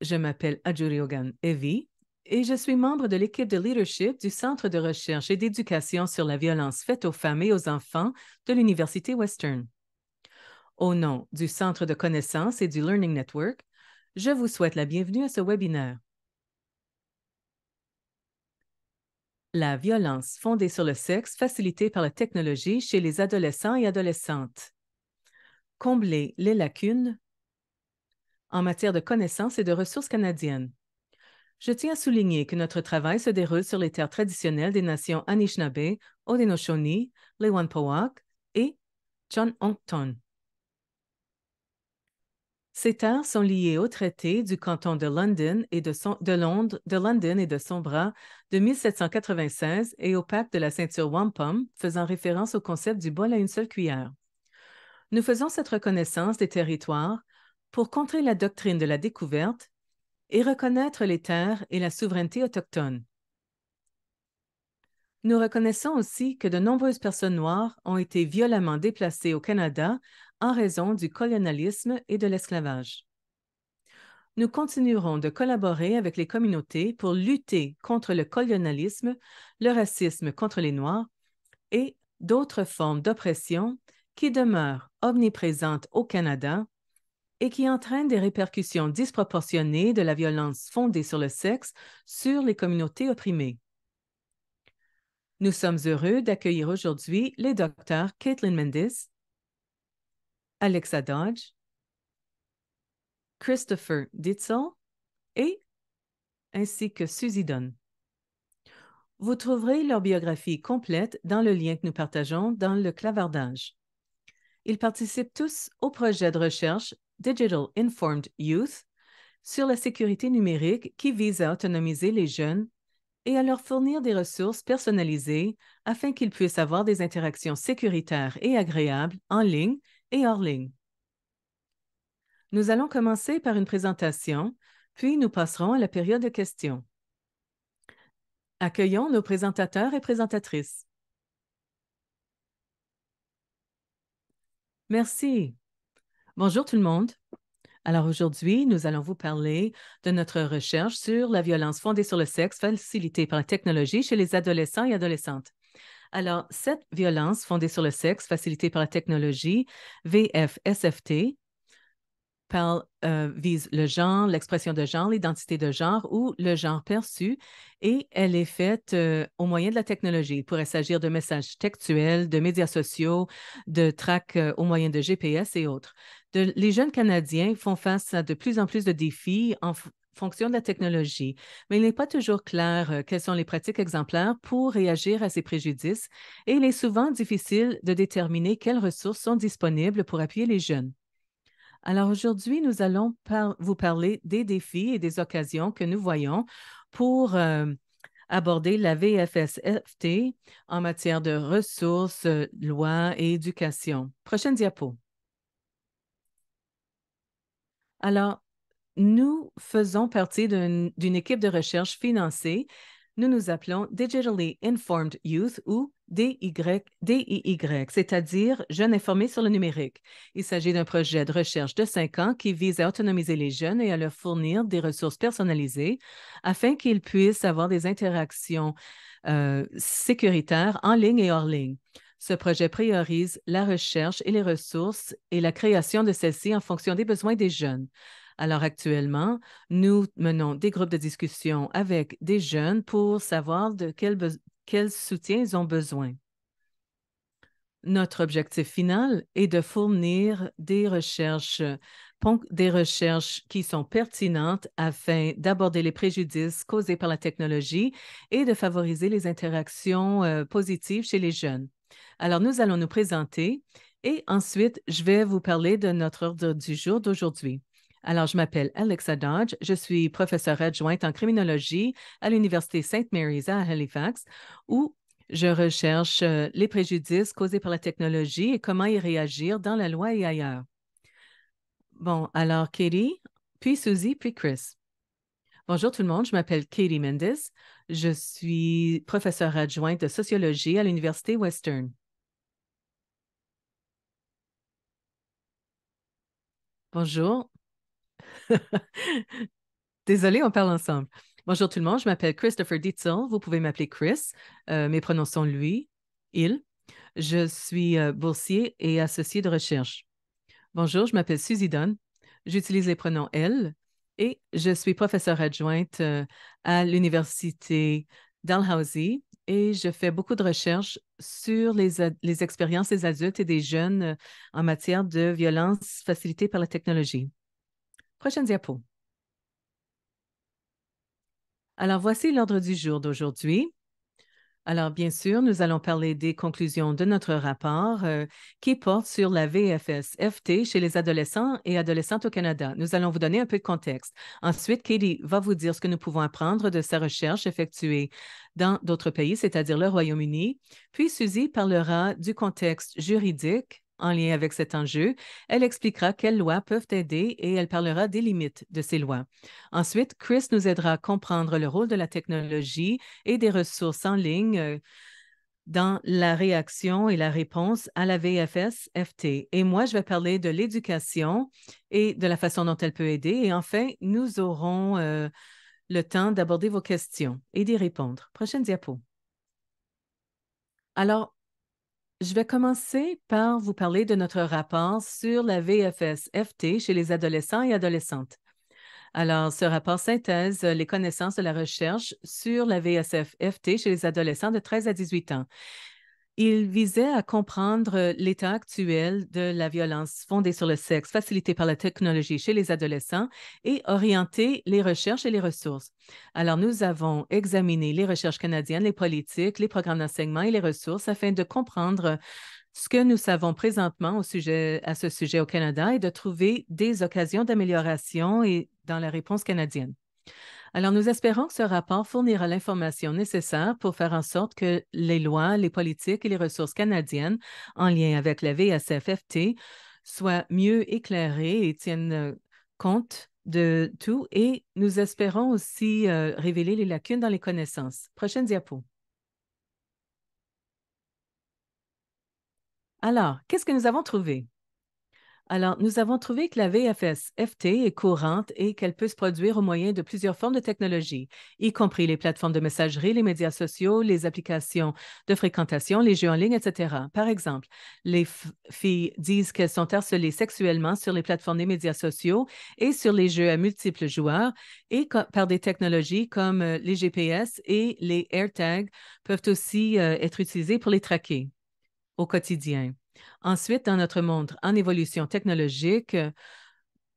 Je m'appelle Ajuriogan Evi et je suis membre de l'équipe de leadership du Centre de recherche et d'éducation sur la violence faite aux femmes et aux enfants de l'Université Western. Au nom du Centre de connaissances et du Learning Network, je vous souhaite la bienvenue à ce webinaire. La violence fondée sur le sexe facilitée par la technologie chez les adolescents et adolescentes. Combler les lacunes en matière de connaissances et de ressources canadiennes. Je tiens à souligner que notre travail se déroule sur les terres traditionnelles des nations Anishinaabe, Haudenosaunee, Lewanpawak et john Ces terres sont liées au traité du canton de London et de, de Londres, de London et de Sombra de 1796 et au pacte de la ceinture Wampum, faisant référence au concept du bol à une seule cuillère. Nous faisons cette reconnaissance des territoires pour contrer la doctrine de la découverte et reconnaître les terres et la souveraineté autochtone. Nous reconnaissons aussi que de nombreuses personnes noires ont été violemment déplacées au Canada en raison du colonialisme et de l'esclavage. Nous continuerons de collaborer avec les communautés pour lutter contre le colonialisme, le racisme contre les Noirs et d'autres formes d'oppression qui demeurent omniprésentes au Canada et qui entraîne des répercussions disproportionnées de la violence fondée sur le sexe sur les communautés opprimées. Nous sommes heureux d'accueillir aujourd'hui les docteurs Caitlin Mendes, Alexa Dodge, Christopher Ditzel et ainsi que Suzy Dunn. Vous trouverez leur biographie complète dans le lien que nous partageons dans le clavardage. Ils participent tous au projet de recherche Digital Informed Youth sur la sécurité numérique qui vise à autonomiser les jeunes et à leur fournir des ressources personnalisées afin qu'ils puissent avoir des interactions sécuritaires et agréables en ligne et hors ligne. Nous allons commencer par une présentation, puis nous passerons à la période de questions. Accueillons nos présentateurs et présentatrices. Merci. Bonjour tout le monde. Alors aujourd'hui, nous allons vous parler de notre recherche sur la violence fondée sur le sexe facilitée par la technologie chez les adolescents et adolescentes. Alors, cette violence fondée sur le sexe facilitée par la technologie, VFSFT, euh, vise le genre, l'expression de genre, l'identité de genre ou le genre perçu et elle est faite euh, au moyen de la technologie. Il pourrait s'agir de messages textuels, de médias sociaux, de tracks euh, au moyen de GPS et autres les jeunes Canadiens font face à de plus en plus de défis en fonction de la technologie, mais il n'est pas toujours clair euh, quelles sont les pratiques exemplaires pour réagir à ces préjudices et il est souvent difficile de déterminer quelles ressources sont disponibles pour appuyer les jeunes. Alors aujourd'hui, nous allons vous parler des défis et des occasions que nous voyons pour euh, aborder la VFSFT en matière de ressources, euh, lois et éducation. Prochaine diapo. Alors, nous faisons partie d'une équipe de recherche financée. Nous nous appelons Digitally Informed Youth ou DIY, c'est-à-dire Jeunes informés sur le numérique. Il s'agit d'un projet de recherche de cinq ans qui vise à autonomiser les jeunes et à leur fournir des ressources personnalisées afin qu'ils puissent avoir des interactions euh, sécuritaires en ligne et hors ligne. Ce projet priorise la recherche et les ressources et la création de celles-ci en fonction des besoins des jeunes. Alors actuellement, nous menons des groupes de discussion avec des jeunes pour savoir de quel, soutien ils ont besoin. Notre objectif final est de fournir des recherches, des recherches qui sont pertinentes afin d'aborder les préjudices causés par la technologie et de favoriser les interactions euh, positives chez les jeunes. Alors, nous allons nous présenter et ensuite, je vais vous parler de notre ordre du jour d'aujourd'hui. Alors, je m'appelle Alexa Dodge, je suis professeure adjointe en criminologie à l'Université St. Mary's à Halifax, où je recherche euh, les préjudices causés par la technologie et comment y réagir dans la loi et ailleurs. Bon, alors Katie, puis Susie, puis Chris. Bonjour tout le monde, je m'appelle Katie Mendes. Je suis professeure adjointe de sociologie à l'Université Western. Bonjour. Désolée, on parle ensemble. Bonjour tout le monde, je m'appelle Christopher Ditzel, Vous pouvez m'appeler Chris, euh, Mes pronoms sont lui, il. Je suis euh, boursier et associé de recherche. Bonjour, je m'appelle Suzy Dunn. J'utilise les pronoms elle, et je suis professeure adjointe euh, à l'université Dalhousie et je fais beaucoup de recherches sur les, expériences des adultes et des jeunes euh, en matière de violence facilitée par la technologie. Prochaine diapo. Alors voici l'ordre du jour d'aujourd'hui. Alors, bien sûr, nous allons parler des conclusions de notre rapport euh, qui porte sur la VFSFT chez les adolescents et adolescentes au Canada. Nous allons vous donner un peu de contexte. Ensuite, Katie va vous dire ce que nous pouvons apprendre de sa recherche effectuée dans d'autres pays, c'est-à-dire le Royaume-Uni. Puis, Suzy parlera du contexte juridique en lien avec cet enjeu. Elle expliquera quelles lois peuvent aider et elle parlera des limites de ces lois. Ensuite, Chris nous aidera à comprendre le rôle de la technologie et des ressources en ligne euh, dans la réaction et la réponse à la VFS-FT. Et moi, je vais parler de l'éducation et de la façon dont elle peut aider. Et enfin, nous aurons euh, le temps d'aborder vos questions et d'y répondre. Prochaine diapo. Alors, je vais commencer par vous parler de notre rapport sur la VFS-FT chez les adolescents et adolescentes. Alors, ce rapport synthèse les connaissances de la recherche sur la VSF-FT chez les adolescents de 13 à 18 ans. Il visait à comprendre euh, l'état actuel de la violence fondée sur le sexe facilitée par la technologie chez les adolescents et orienter les recherches et les ressources. Alors, nous avons examiné les recherches canadiennes, les politiques, les programmes d'enseignement et les ressources afin de comprendre ce que nous savons présentement à ce sujet au Canada et de trouver des occasions d'amélioration et dans la réponse canadienne. Alors, nous espérons que ce rapport fournira l'information nécessaire pour faire en sorte que les lois, les politiques et les ressources canadiennes en lien avec la VSFFT soient mieux éclairées et tiennent euh, compte de tout et nous espérons aussi euh, révéler les lacunes dans les connaissances. Prochaine diapo. Alors, qu'est-ce que nous avons trouvé? Alors, nous avons trouvé que la VFS FT est courante et qu'elle peut se produire au moyen de plusieurs formes de technologies, y compris les plateformes de messagerie, les médias sociaux, les applications de fréquentation, les jeux en ligne, etc. Par exemple, les filles disent qu'elles sont harcelées sexuellement sur les plateformes des médias sociaux et sur les jeux à multiples joueurs et par des technologies comme euh, les GPS et les AirTags peuvent aussi euh, être utilisées pour les traquer au quotidien. Ensuite, dans notre monde en évolution technologique,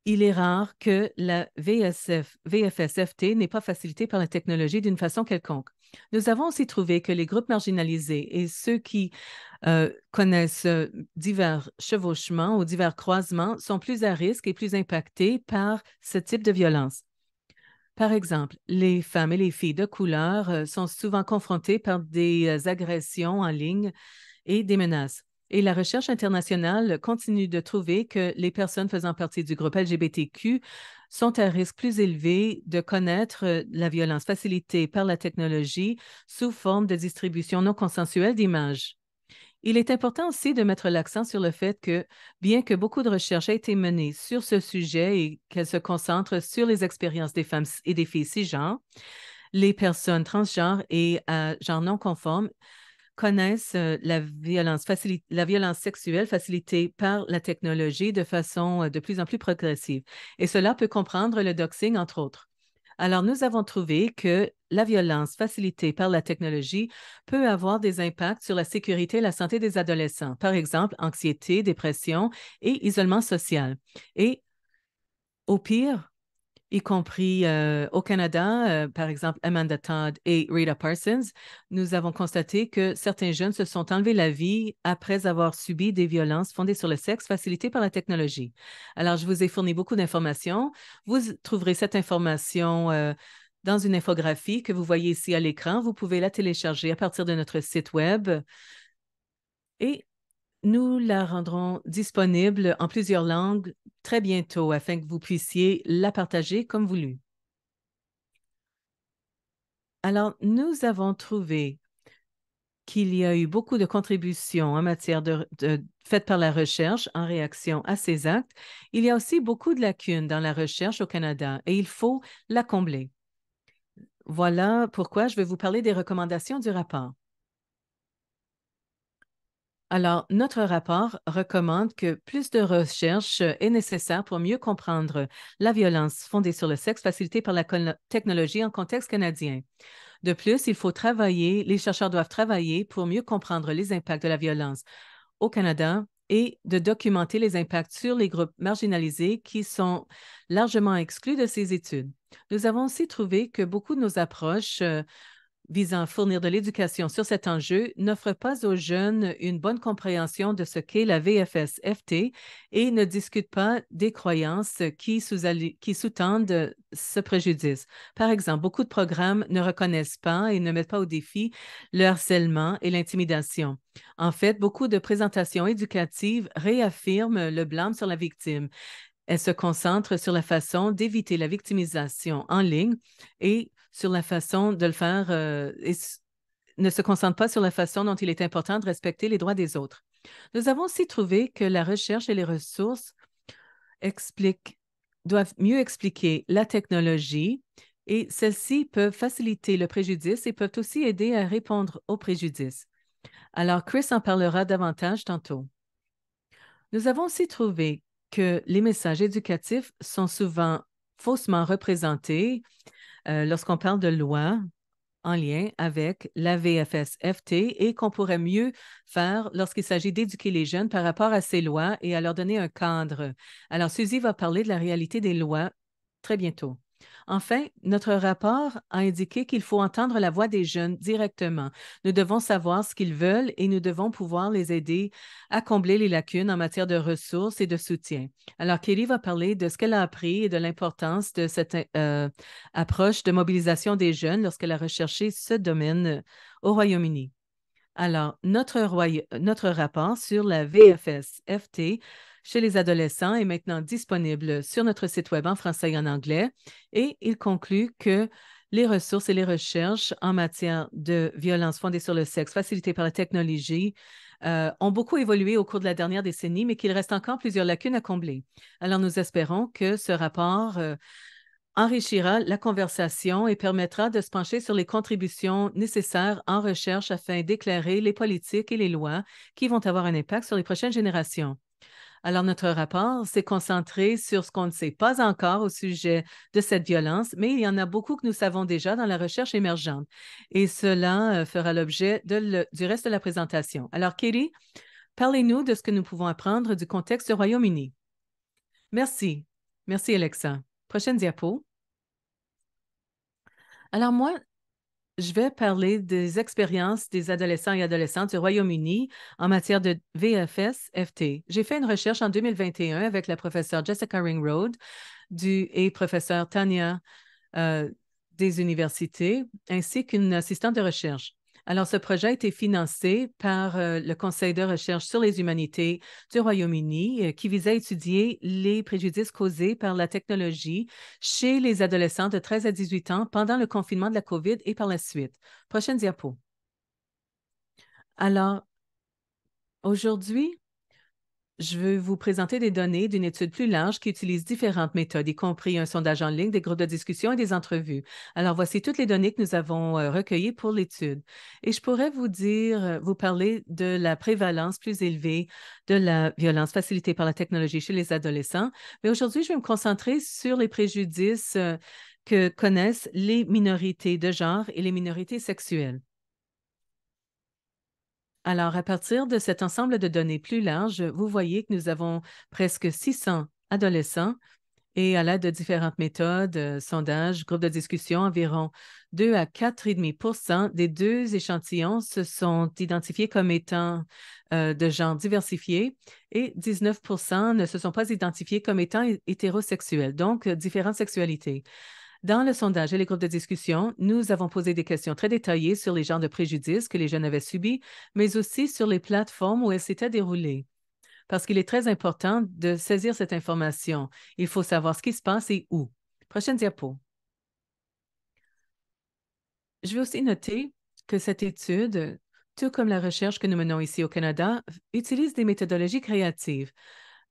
il est rare que la VFSFT n'est pas facilitée par la technologie d'une façon quelconque. Nous avons aussi trouvé que les groupes marginalisés et ceux qui euh, connaissent euh, divers chevauchements ou divers croisements sont plus à risque et plus impactés par ce type de violence. Par exemple, les femmes et les filles de couleur euh, sont souvent confrontées par des agressions en ligne et des menaces. Et la recherche internationale continue de trouver que les personnes faisant partie du groupe LGBTQ sont à risque plus élevé de connaître euh, la violence facilitée par la technologie sous forme de distribution non consensuelle d'images. Il est important aussi de mettre l'accent sur le fait que, bien que beaucoup de recherches aient été menées sur ce sujet et qu'elles se concentrent sur les expériences des femmes et des filles cisgenres, les personnes transgenres et à euh, genre non conforme connaissent euh, la violence, la violence sexuelle facilitée par la technologie de façon euh, de plus en plus progressive. Et cela peut comprendre le doxing, entre autres. Alors, nous avons trouvé que la violence facilitée par la technologie peut avoir des impacts sur la sécurité et la santé des adolescents, par exemple anxiété, dépression et isolement social. Et au pire, y compris euh, au Canada, euh, par exemple Amanda Todd et Rita Parsons, nous avons constaté que certains jeunes se sont enlevés la vie après avoir subi des violences fondées sur le sexe facilitées par la technologie. Alors, je vous ai fourni beaucoup d'informations. Vous trouverez cette information euh, dans une infographie que vous voyez ici à l'écran. Vous pouvez la télécharger à partir de notre site web. Et nous la rendrons disponible en plusieurs langues très bientôt afin que vous puissiez la partager comme voulu. Alors, nous avons trouvé qu'il y a eu beaucoup de contributions en matière de, de faites par la recherche en réaction à ces actes. Il y a aussi beaucoup de lacunes dans la recherche au Canada et il faut la combler. Voilà pourquoi je vais vous parler des recommandations du rapport. Alors, notre rapport recommande que plus de recherche est nécessaire pour mieux comprendre la violence fondée sur le sexe facilitée par la technologie en contexte canadien. De plus, il faut travailler, les chercheurs doivent travailler pour mieux comprendre les impacts de la violence au Canada et de documenter les impacts sur les groupes marginalisés qui sont largement exclus de ces études. Nous avons aussi trouvé que beaucoup de nos approches euh, visant à fournir de l'éducation sur cet enjeu n'offre pas aux jeunes une bonne compréhension de ce qu'est la VFSFT et ne discute pas des croyances qui sous-tendent ce préjudice. Par exemple, beaucoup de programmes ne reconnaissent pas et ne mettent pas au défi le harcèlement et l'intimidation. En fait, beaucoup de présentations éducatives réaffirment le blâme sur la victime. Elles se concentrent sur la façon d'éviter la victimisation en ligne et sur la façon de le faire euh, et ne se concentre pas sur la façon dont il est important de respecter les droits des autres. Nous avons aussi trouvé que la recherche et les ressources expliquent, doivent mieux expliquer la technologie et celles-ci peuvent faciliter le préjudice et peuvent aussi aider à répondre au préjudice. Alors, Chris en parlera davantage tantôt. Nous avons aussi trouvé que les messages éducatifs sont souvent faussement représentés euh, lorsqu'on parle de lois en lien avec la VFSFT et qu'on pourrait mieux faire lorsqu'il s'agit d'éduquer les jeunes par rapport à ces lois et à leur donner un cadre. Alors, Suzy va parler de la réalité des lois très bientôt. Enfin, notre rapport a indiqué qu'il faut entendre la voix des jeunes directement. Nous devons savoir ce qu'ils veulent et nous devons pouvoir les aider à combler les lacunes en matière de ressources et de soutien. Alors, Kelly va parler de ce qu'elle a appris et de l'importance de cette euh, approche de mobilisation des jeunes lorsqu'elle a recherché ce domaine euh, au Royaume-Uni. Alors, notre, notre rapport sur la VFSFT chez les adolescents est maintenant disponible sur notre site web en français et en anglais. Et il conclut que les ressources et les recherches en matière de violence fondée sur le sexe facilitées par la technologie euh, ont beaucoup évolué au cours de la dernière décennie, mais qu'il reste encore plusieurs lacunes à combler. Alors nous espérons que ce rapport euh, enrichira la conversation et permettra de se pencher sur les contributions nécessaires en recherche afin d'éclairer les politiques et les lois qui vont avoir un impact sur les prochaines générations. Alors, notre rapport s'est concentré sur ce qu'on ne sait pas encore au sujet de cette violence, mais il y en a beaucoup que nous savons déjà dans la recherche émergente. Et cela euh, fera l'objet du reste de la présentation. Alors, Katie, parlez-nous de ce que nous pouvons apprendre du contexte du Royaume-Uni. Merci. Merci, Alexa. Prochaine diapo. Alors moi, je vais parler des expériences des adolescents et adolescentes du Royaume-Uni en matière de VFS-FT. J'ai fait une recherche en 2021 avec la professeure Jessica Ringroad du, et professeure Tania euh, des universités, ainsi qu'une assistante de recherche. Alors, ce projet a été financé par euh, le Conseil de recherche sur les humanités du Royaume-Uni, euh, qui visait à étudier les préjudices causés par la technologie chez les adolescents de 13 à 18 ans pendant le confinement de la COVID et par la suite. Prochaine diapo. Alors, aujourd'hui, je veux vous présenter des données d'une étude plus large qui utilise différentes méthodes, y compris un sondage en ligne, des groupes de discussion et des entrevues. Alors voici toutes les données que nous avons euh, recueillies pour l'étude. Et je pourrais vous dire, euh, vous parler de la prévalence plus élevée de la violence facilitée par la technologie chez les adolescents. Mais aujourd'hui, je vais me concentrer sur les préjudices euh, que connaissent les minorités de genre et les minorités sexuelles. Alors, à partir de cet ensemble de données plus large, vous voyez que nous avons presque 600 adolescents et à l'aide de différentes méthodes, euh, sondages, groupes de discussion, environ 2 à 4,5 des deux échantillons se sont identifiés comme étant euh, de genre diversifié et 19 ne se sont pas identifiés comme étant hétérosexuels, donc euh, différentes sexualités. Dans le sondage et les groupes de discussion, nous avons posé des questions très détaillées sur les genres de préjudices que les jeunes avaient subis, mais aussi sur les plateformes où elles s'étaient déroulées. Parce qu'il est très important de saisir cette information. Il faut savoir ce qui se passe et où. Prochaine diapo. Je vais aussi noter que cette étude, tout comme la recherche que nous menons ici au Canada, utilise des méthodologies créatives.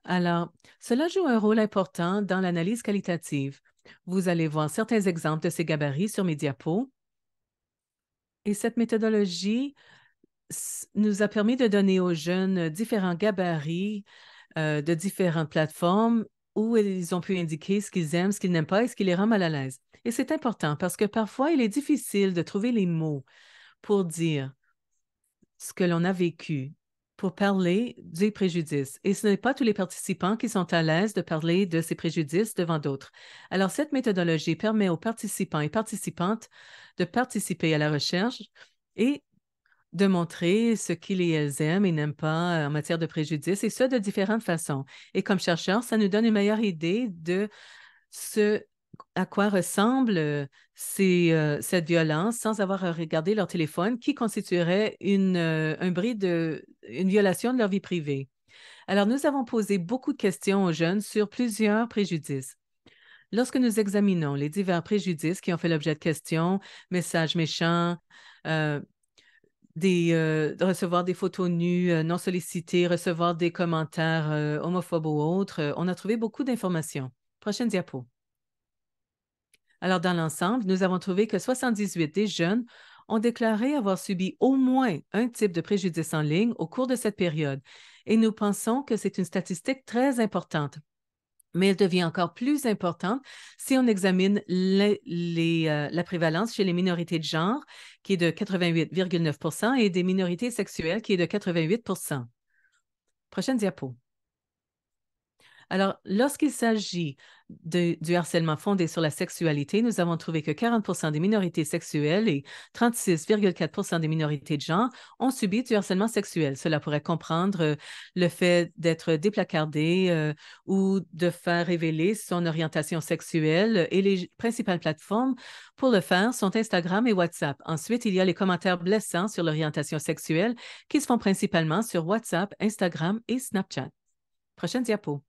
Alors, cela joue un rôle important dans l'analyse qualitative. Vous allez voir certains exemples de ces gabarits sur mes diapos. Et cette méthodologie nous a permis de donner aux jeunes différents gabarits euh, de différentes plateformes où ils ont pu indiquer ce qu'ils aiment, ce qu'ils n'aiment pas et ce qui les rend mal à l'aise. Et c'est important parce que parfois, il est difficile de trouver les mots pour dire ce que l'on a vécu, pour parler des préjudices. Et ce n'est pas tous les participants qui sont à l'aise de parler de ces préjudices devant d'autres. Alors, cette méthodologie permet aux participants et participantes de participer à la recherche et de montrer ce qu'ils et elles aiment et n'aiment pas euh, en matière de préjudice, et ce, de différentes façons. Et comme chercheur, ça nous donne une meilleure idée de ce à quoi ressemble euh, euh, cette violence sans avoir regardé leur téléphone qui constituerait une, euh, un de, une violation de leur vie privée. Alors, nous avons posé beaucoup de questions aux jeunes sur plusieurs préjudices. Lorsque nous examinons les divers préjudices qui ont fait l'objet de questions, messages méchants, recevoir des photos nues non sollicitées, recevoir des commentaires homophobes ou autres, on a trouvé beaucoup d'informations. Prochaine diapo. Alors, dans l'ensemble, nous avons trouvé que 78 des jeunes ont déclaré avoir subi au moins un type de préjudice en ligne au cours de cette période, et nous pensons que c'est une statistique très importante. Mais elle devient encore plus importante si on examine euh, la prévalence chez les minorités de genre, qui est de 88,9 et des minorités sexuelles, qui est de 88 Prochaine diapo. Alors, lorsqu'il s'agit du harcèlement fondé sur la sexualité, nous avons trouvé que 40 des minorités sexuelles et 36,4 des minorités de genre ont subi du harcèlement sexuel. Cela pourrait comprendre euh, le fait d'être déplacardé euh, ou de faire révéler son orientation sexuelle et les principales plateformes pour le faire sont Instagram et WhatsApp. Ensuite, il y a les commentaires blessants sur l'orientation sexuelle qui se font principalement sur WhatsApp, Instagram et Snapchat. Prochaine diapo.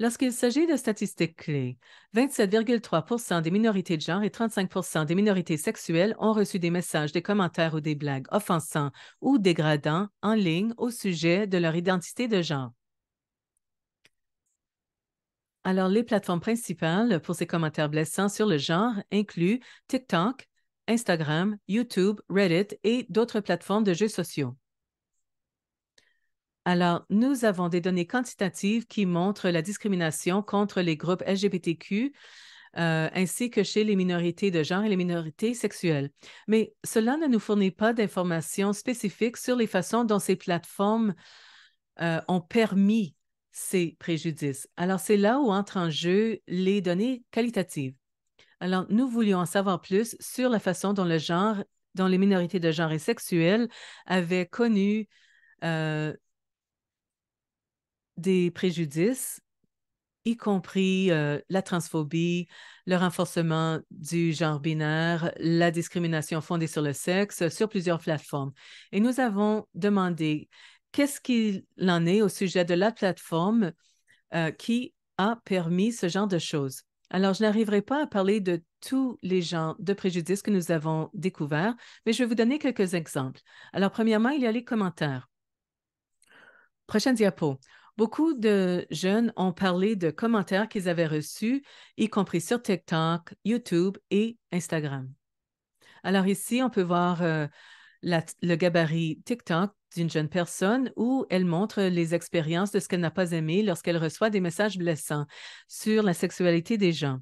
Lorsqu'il s'agit de statistiques clés, 27,3 des minorités de genre et 35 des minorités sexuelles ont reçu des messages, des commentaires ou des blagues offensants ou dégradants en ligne au sujet de leur identité de genre. Alors, les plateformes principales pour ces commentaires blessants sur le genre incluent TikTok, Instagram, YouTube, Reddit et d'autres plateformes de jeux sociaux. Alors, nous avons des données quantitatives qui montrent la discrimination contre les groupes LGBTQ, euh, ainsi que chez les minorités de genre et les minorités sexuelles. Mais cela ne nous fournit pas d'informations spécifiques sur les façons dont ces plateformes euh, ont permis ces préjudices. Alors, c'est là où entrent en jeu les données qualitatives. Alors, nous voulions en savoir plus sur la façon dont le genre, dont les minorités de genre et sexuelles avaient connu euh, des préjudices, y compris euh, la transphobie, le renforcement du genre binaire, la discrimination fondée sur le sexe, sur plusieurs plateformes. Et nous avons demandé qu'est-ce qu'il en est au sujet de la plateforme euh, qui a permis ce genre de choses. Alors, je n'arriverai pas à parler de tous les genres de préjudices que nous avons découverts, mais je vais vous donner quelques exemples. Alors, premièrement, il y a les commentaires. Prochaine diapo. Beaucoup de jeunes ont parlé de commentaires qu'ils avaient reçus, y compris sur TikTok, YouTube et Instagram. Alors ici, on peut voir euh, le gabarit TikTok d'une jeune personne où elle montre les expériences de ce qu'elle n'a pas aimé lorsqu'elle reçoit des messages blessants sur la sexualité des gens.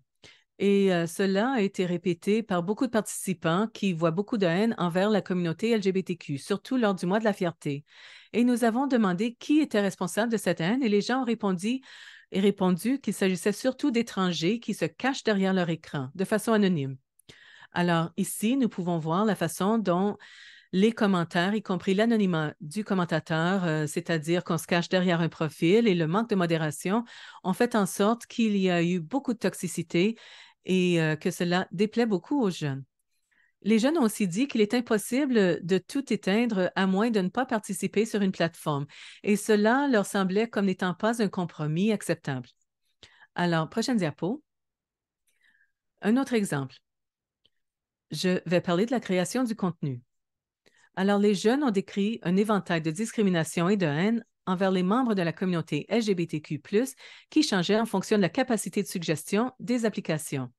Et cela a été répété par beaucoup de participants qui voient beaucoup de haine envers la communauté LGBTQ, surtout lors du mois de la fierté. Et nous avons demandé qui était responsable de cette haine et les gens ont répondu, répondu qu'il s'agissait surtout d'étrangers qui se cachent derrière leur écran de façon anonyme. Alors ici, nous pouvons voir la façon dont les commentaires, y compris l'anonymat du commentateur, euh, c'est-à-dire qu'on se cache derrière un profil et le manque de modération, ont fait en sorte qu'il y a eu beaucoup de toxicité et euh, que cela déplaît beaucoup aux jeunes. Les jeunes ont aussi dit qu'il est impossible de tout éteindre à moins de ne pas participer sur une plateforme, et cela leur semblait comme n'étant pas un compromis acceptable. Alors, prochaine diapo. Un autre exemple. Je vais parler de la création du contenu. Alors les jeunes ont décrit un éventail de discrimination et de haine envers les membres de la communauté LGBTQ, qui changeait en fonction de la capacité de suggestion des applications,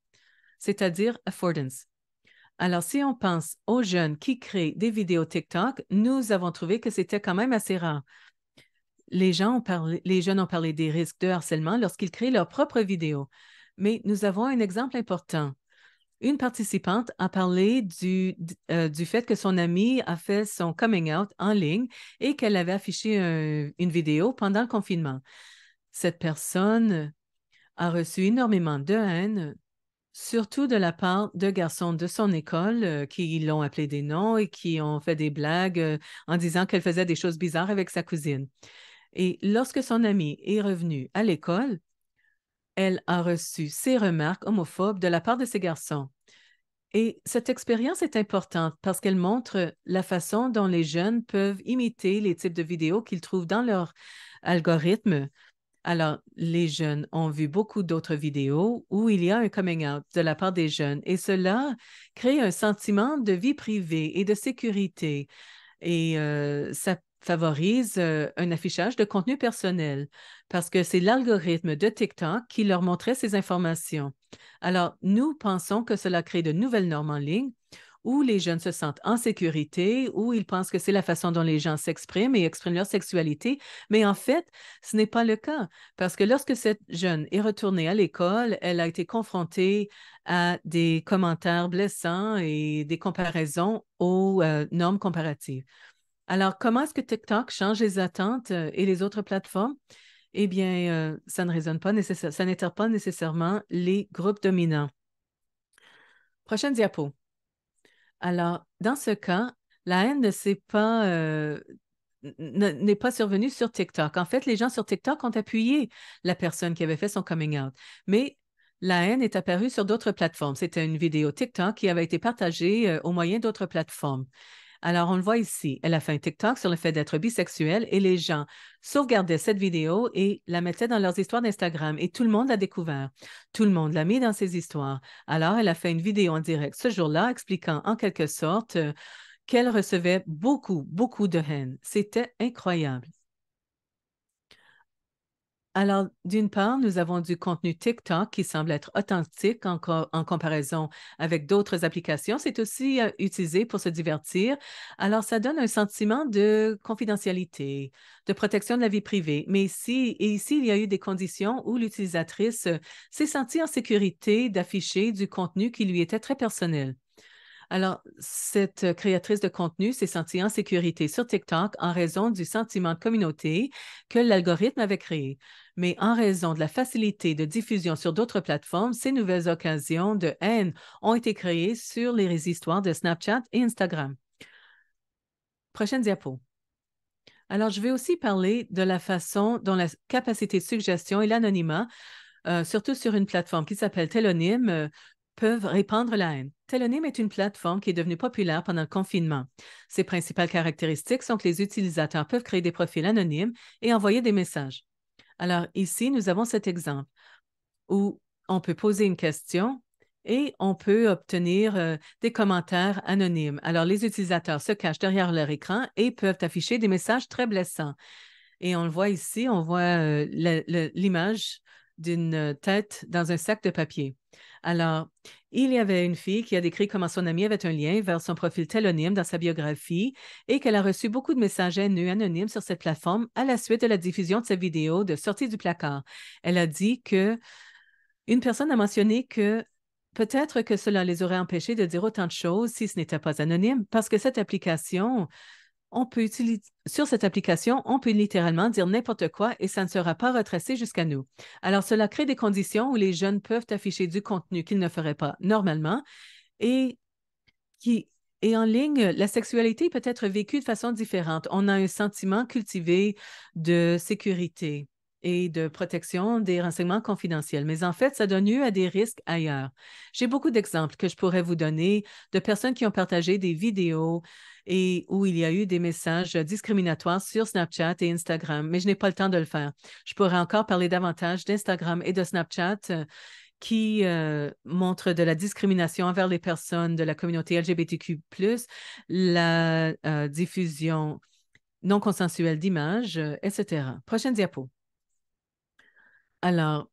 c'est-à-dire affordance. Alors, si on pense aux jeunes qui créent des vidéos TikTok, nous avons trouvé que c'était quand même assez rare. Les, les jeunes ont parlé des risques de harcèlement lorsqu'ils créent leurs propres vidéos. Mais nous avons un exemple important. Une participante a parlé euh, du, fait que son amie a fait son coming out en ligne et qu'elle avait affiché une vidéo pendant le confinement. Cette personne a reçu énormément de haine, surtout de la part de garçons de son école euh, qui l'ont appelé des noms et qui ont fait des blagues euh, en disant qu'elle faisait des choses bizarres avec sa cousine. Et lorsque son amie est revenue à l'école, elle a reçu ces remarques homophobes de la part de ses garçons. Et cette expérience est importante parce qu'elle montre la façon dont les jeunes peuvent imiter les types de vidéos qu'ils trouvent dans leur algorithme. Alors, les jeunes ont vu beaucoup d'autres vidéos où il y a un coming out de la part des jeunes et cela crée un sentiment de vie privée et de sécurité. Et euh, ça favorise euh, un affichage de contenu personnel parce que c'est l'algorithme de TikTok qui leur montrait ces informations. Alors, nous pensons que cela crée de nouvelles normes en ligne où les jeunes se sentent en sécurité, où ils pensent que c'est la façon dont les gens s'expriment et expriment leur sexualité. Mais en fait, ce n'est pas le cas, parce que lorsque cette jeune est retournée à l'école, elle a été confrontée à des commentaires blessants et des comparaisons aux euh, normes comparatives. Alors, comment est-ce que TikTok change les attentes euh, et les autres plateformes? Eh bien, euh, ça ne résonne pas nécessairement, ça pas nécessairement les groupes dominants. Prochaine diapo. Alors, dans ce cas, la haine ne s'est pas euh, n'est pas survenue sur TikTok. En fait, les gens sur TikTok ont appuyé la personne qui avait fait son coming out. Mais la haine est apparue sur d'autres plateformes. C'était une vidéo TikTok qui avait été partagée au moyen d'autres plateformes. Alors, on le voit ici. Elle a fait un TikTok sur le fait d'être bisexuelle et les gens sauvegardaient cette vidéo et la mettaient dans leurs histoires d'Instagram et tout le monde l'a découvert. Tout le monde l'a mis dans ses histoires. Alors, elle a fait une vidéo en direct ce jour-là expliquant en quelque sorte euh, qu'elle recevait beaucoup, beaucoup de haine. C'était incroyable. Alors, d'une part, nous avons du contenu TikTok qui semble être authentique en, comparaison avec d'autres applications. C'est aussi euh, utilisé pour se divertir. Alors, ça donne un sentiment de confidentialité, de protection de la vie privée. Mais ici, et ici, il y a eu des conditions où l'utilisatrice euh, s'est sentie en sécurité d'afficher du contenu qui lui était très personnel. Alors, cette euh, créatrice de contenu s'est sentie en sécurité sur TikTok en raison du sentiment de communauté que l'algorithme avait créé. Mais en raison de la facilité de diffusion sur d'autres plateformes, ces nouvelles occasions de haine ont été créées sur les résistoires de Snapchat et Instagram. Prochaine diapo. Alors, je vais aussi parler de la façon dont la capacité de suggestion et l'anonymat euh, surtout sur une plateforme qui s'appelle Telonyme, euh, peuvent répandre la haine. Telonyme est une plateforme qui est devenue populaire pendant le confinement. Ses principales caractéristiques sont que les utilisateurs peuvent créer des profils anonymes et envoyer des messages. Alors ici, nous avons cet exemple où on peut poser une question et on peut obtenir euh, des commentaires anonymes. Alors les utilisateurs se cachent derrière leur écran et peuvent afficher des messages très blessants. Et on le voit ici, on voit euh, l'image d'une tête dans un sac de papier. Alors, il y avait une fille qui a décrit comment son amie avait un lien vers son profil telonyme dans sa biographie et qu'elle a reçu beaucoup de messages haineux anonymes sur cette plateforme à la suite de la diffusion de sa vidéo de sortie du placard. Elle a dit que une personne a mentionné que peut-être que cela les aurait empêchés de dire autant de choses si ce n'était pas anonyme, parce que cette application on peut utiliser, sur cette application, on peut littéralement dire n'importe quoi et ça ne sera pas retracé jusqu'à nous. Alors, cela crée des conditions où les jeunes peuvent afficher du contenu qu'ils ne feraient pas normalement et qui, et en ligne, la sexualité peut être vécue de façon différente. On a un sentiment cultivé de sécurité et de protection des renseignements confidentiels. Mais en fait, ça donne lieu à des risques ailleurs. J'ai beaucoup d'exemples que je pourrais vous donner de personnes qui ont partagé des vidéos et où il y a eu des messages discriminatoires sur Snapchat et Instagram, mais je n'ai pas le temps de le faire. Je pourrais encore parler davantage d'Instagram et de Snapchat euh, qui euh, montre de la discrimination envers les personnes de la communauté LGBTQ, la euh, diffusion non consensuelle d'images, etc. Prochaine diapo. Alors,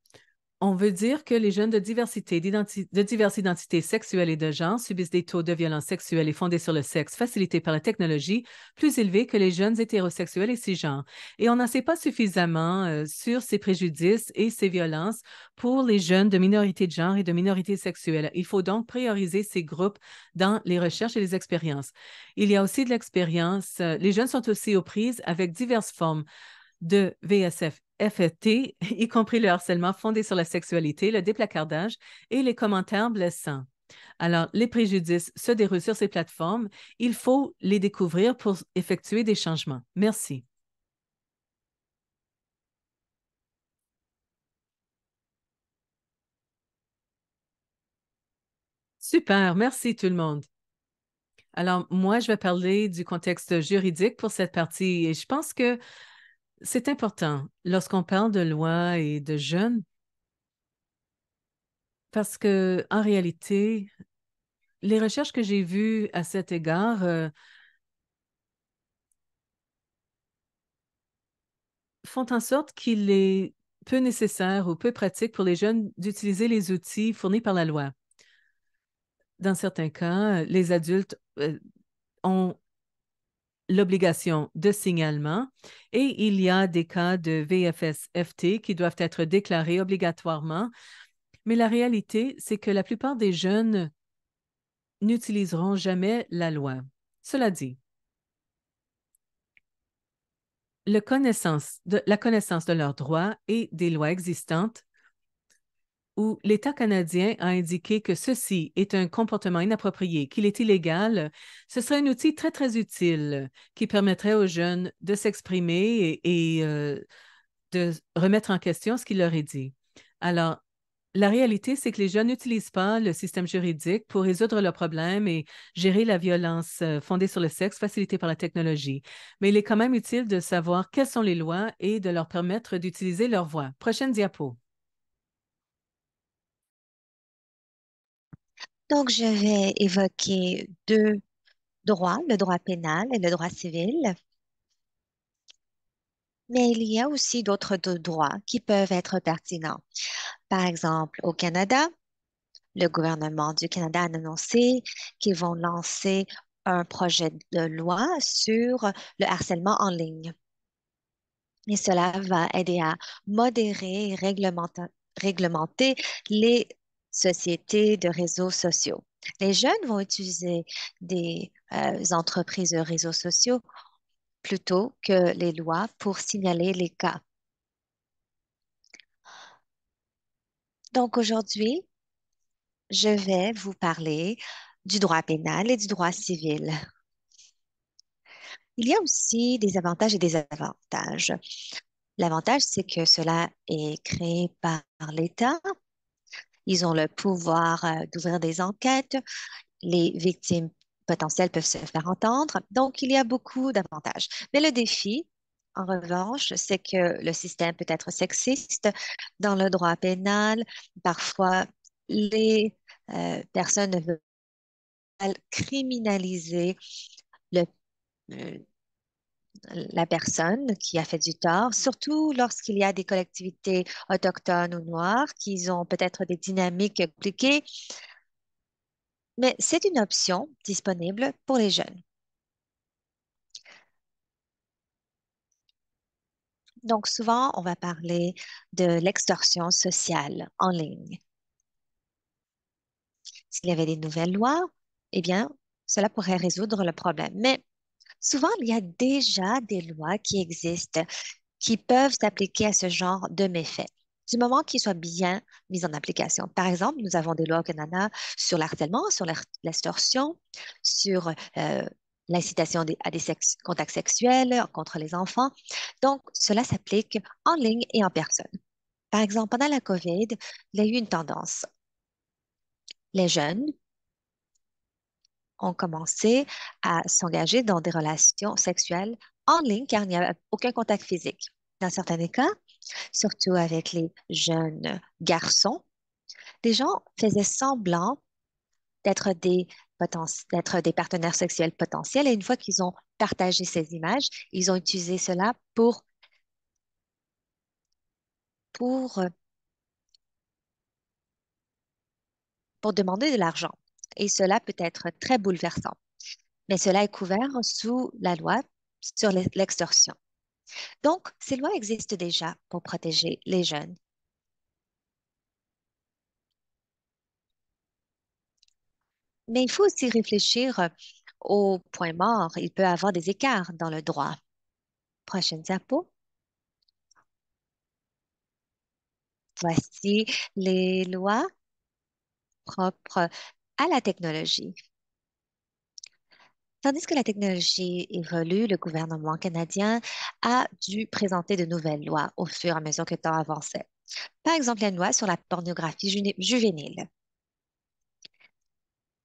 on veut dire que les jeunes de diversité, de diverses identités sexuelles et de genre subissent des taux de violence sexuelle et fondée sur le sexe facilités par la technologie plus élevés que les jeunes hétérosexuels et cisgenres. Et on n'en sait pas suffisamment euh, sur ces préjudices et ces violences pour les jeunes de minorités de genre et de minorités sexuelles. Il faut donc prioriser ces groupes dans les recherches et les expériences. Il y a aussi de l'expérience. Euh, les jeunes sont aussi aux prises avec diverses formes de VSF FFT, e y compris le harcèlement fondé sur la sexualité, le déplacardage et les commentaires blessants. Alors, les préjudices se déroulent sur ces plateformes. Il faut les découvrir pour effectuer des changements. Merci. Super, merci tout le monde. Alors, moi, je vais parler du contexte juridique pour cette partie et je pense que c'est important lorsqu'on parle de loi et de jeunes parce que en réalité, les recherches que j'ai vues à cet égard euh, font en sorte qu'il est peu nécessaire ou peu pratique pour les jeunes d'utiliser les outils fournis par la loi. Dans certains cas, les adultes euh, ont l'obligation de signalement et il y a des cas de VFSFT qui doivent être déclarés obligatoirement. Mais la réalité, c'est que la plupart des jeunes n'utiliseront jamais la loi. Cela dit, de, la connaissance de leurs droits et des lois existantes où l'État canadien a indiqué que ceci est un comportement inapproprié, qu'il est illégal, ce serait un outil très, très utile qui permettrait aux jeunes de s'exprimer et, euh, de remettre en question ce qui leur est dit. Alors, la réalité, c'est que les jeunes n'utilisent pas le système juridique pour résoudre leurs problèmes et gérer la violence euh, fondée sur le sexe facilitée par la technologie. Mais il est quand même utile de savoir quelles sont les lois et de leur permettre d'utiliser leur voix. Prochaine diapo. Donc, je vais évoquer deux droits, le droit pénal et le droit civil. Mais il y a aussi d'autres droits qui peuvent être pertinents. Par exemple, au Canada, le gouvernement du Canada a annoncé qu'ils vont lancer un projet de loi sur le harcèlement en ligne. Et cela va aider à modérer et réglementer, réglementer les sociétés de réseaux sociaux. Les jeunes vont utiliser des euh, entreprises de réseaux sociaux plutôt que les lois pour signaler les cas. Donc aujourd'hui, je vais vous parler du droit pénal et du droit civil. Il y a aussi des avantages et des avantages. L'avantage, c'est que cela est créé par l'État ils ont le pouvoir euh, d'ouvrir des enquêtes. Les victimes potentielles peuvent se faire entendre. Donc, il y a beaucoup d'avantages. Mais le défi, en revanche, c'est que le système peut être sexiste dans le droit pénal. Parfois, les euh, personnes veulent criminaliser le, euh, la personne qui a fait du tort, surtout lorsqu'il y a des collectivités autochtones ou noires qui ont peut-être des dynamiques compliquées. Mais c'est une option disponible pour les jeunes. Donc souvent, on va parler de l'extorsion sociale en ligne. S'il y avait des nouvelles lois, eh bien, cela pourrait résoudre le problème. Mais Souvent, il y a déjà des lois qui existent qui peuvent s'appliquer à ce genre de méfaits du moment qu'ils soient bien mis en application. Par exemple, nous avons des lois au Canada sur l'harcèlement, sur l'extorsion, sur euh, l'incitation à des contacts sexuels euh, contre les enfants. Donc, cela s'applique en ligne et en personne. Par exemple, pendant la COVID, il y a eu une tendance. Les jeunes ont commencé à s'engager dans des relations sexuelles en ligne car il n'y avait aucun contact physique. Dans certains cas, surtout avec les jeunes garçons, les gens faisaient semblant d'être des, partenaires sexuels potentiels et une fois qu'ils ont partagé ces images, ils ont utilisé cela pour demander de l'argent et cela peut être très bouleversant. Mais cela est couvert sous la loi sur l'extorsion. Donc, ces lois existent déjà pour protéger les jeunes. Mais il faut aussi réfléchir au point mort. Il peut y avoir des écarts dans le droit. Prochaine diapo. Voici les lois propres à la technologie. Tandis que la technologie évolue, le gouvernement canadien a dû présenter de nouvelles lois au fur et à mesure que le temps avançait. Par exemple, la loi sur la pornographie juvénile.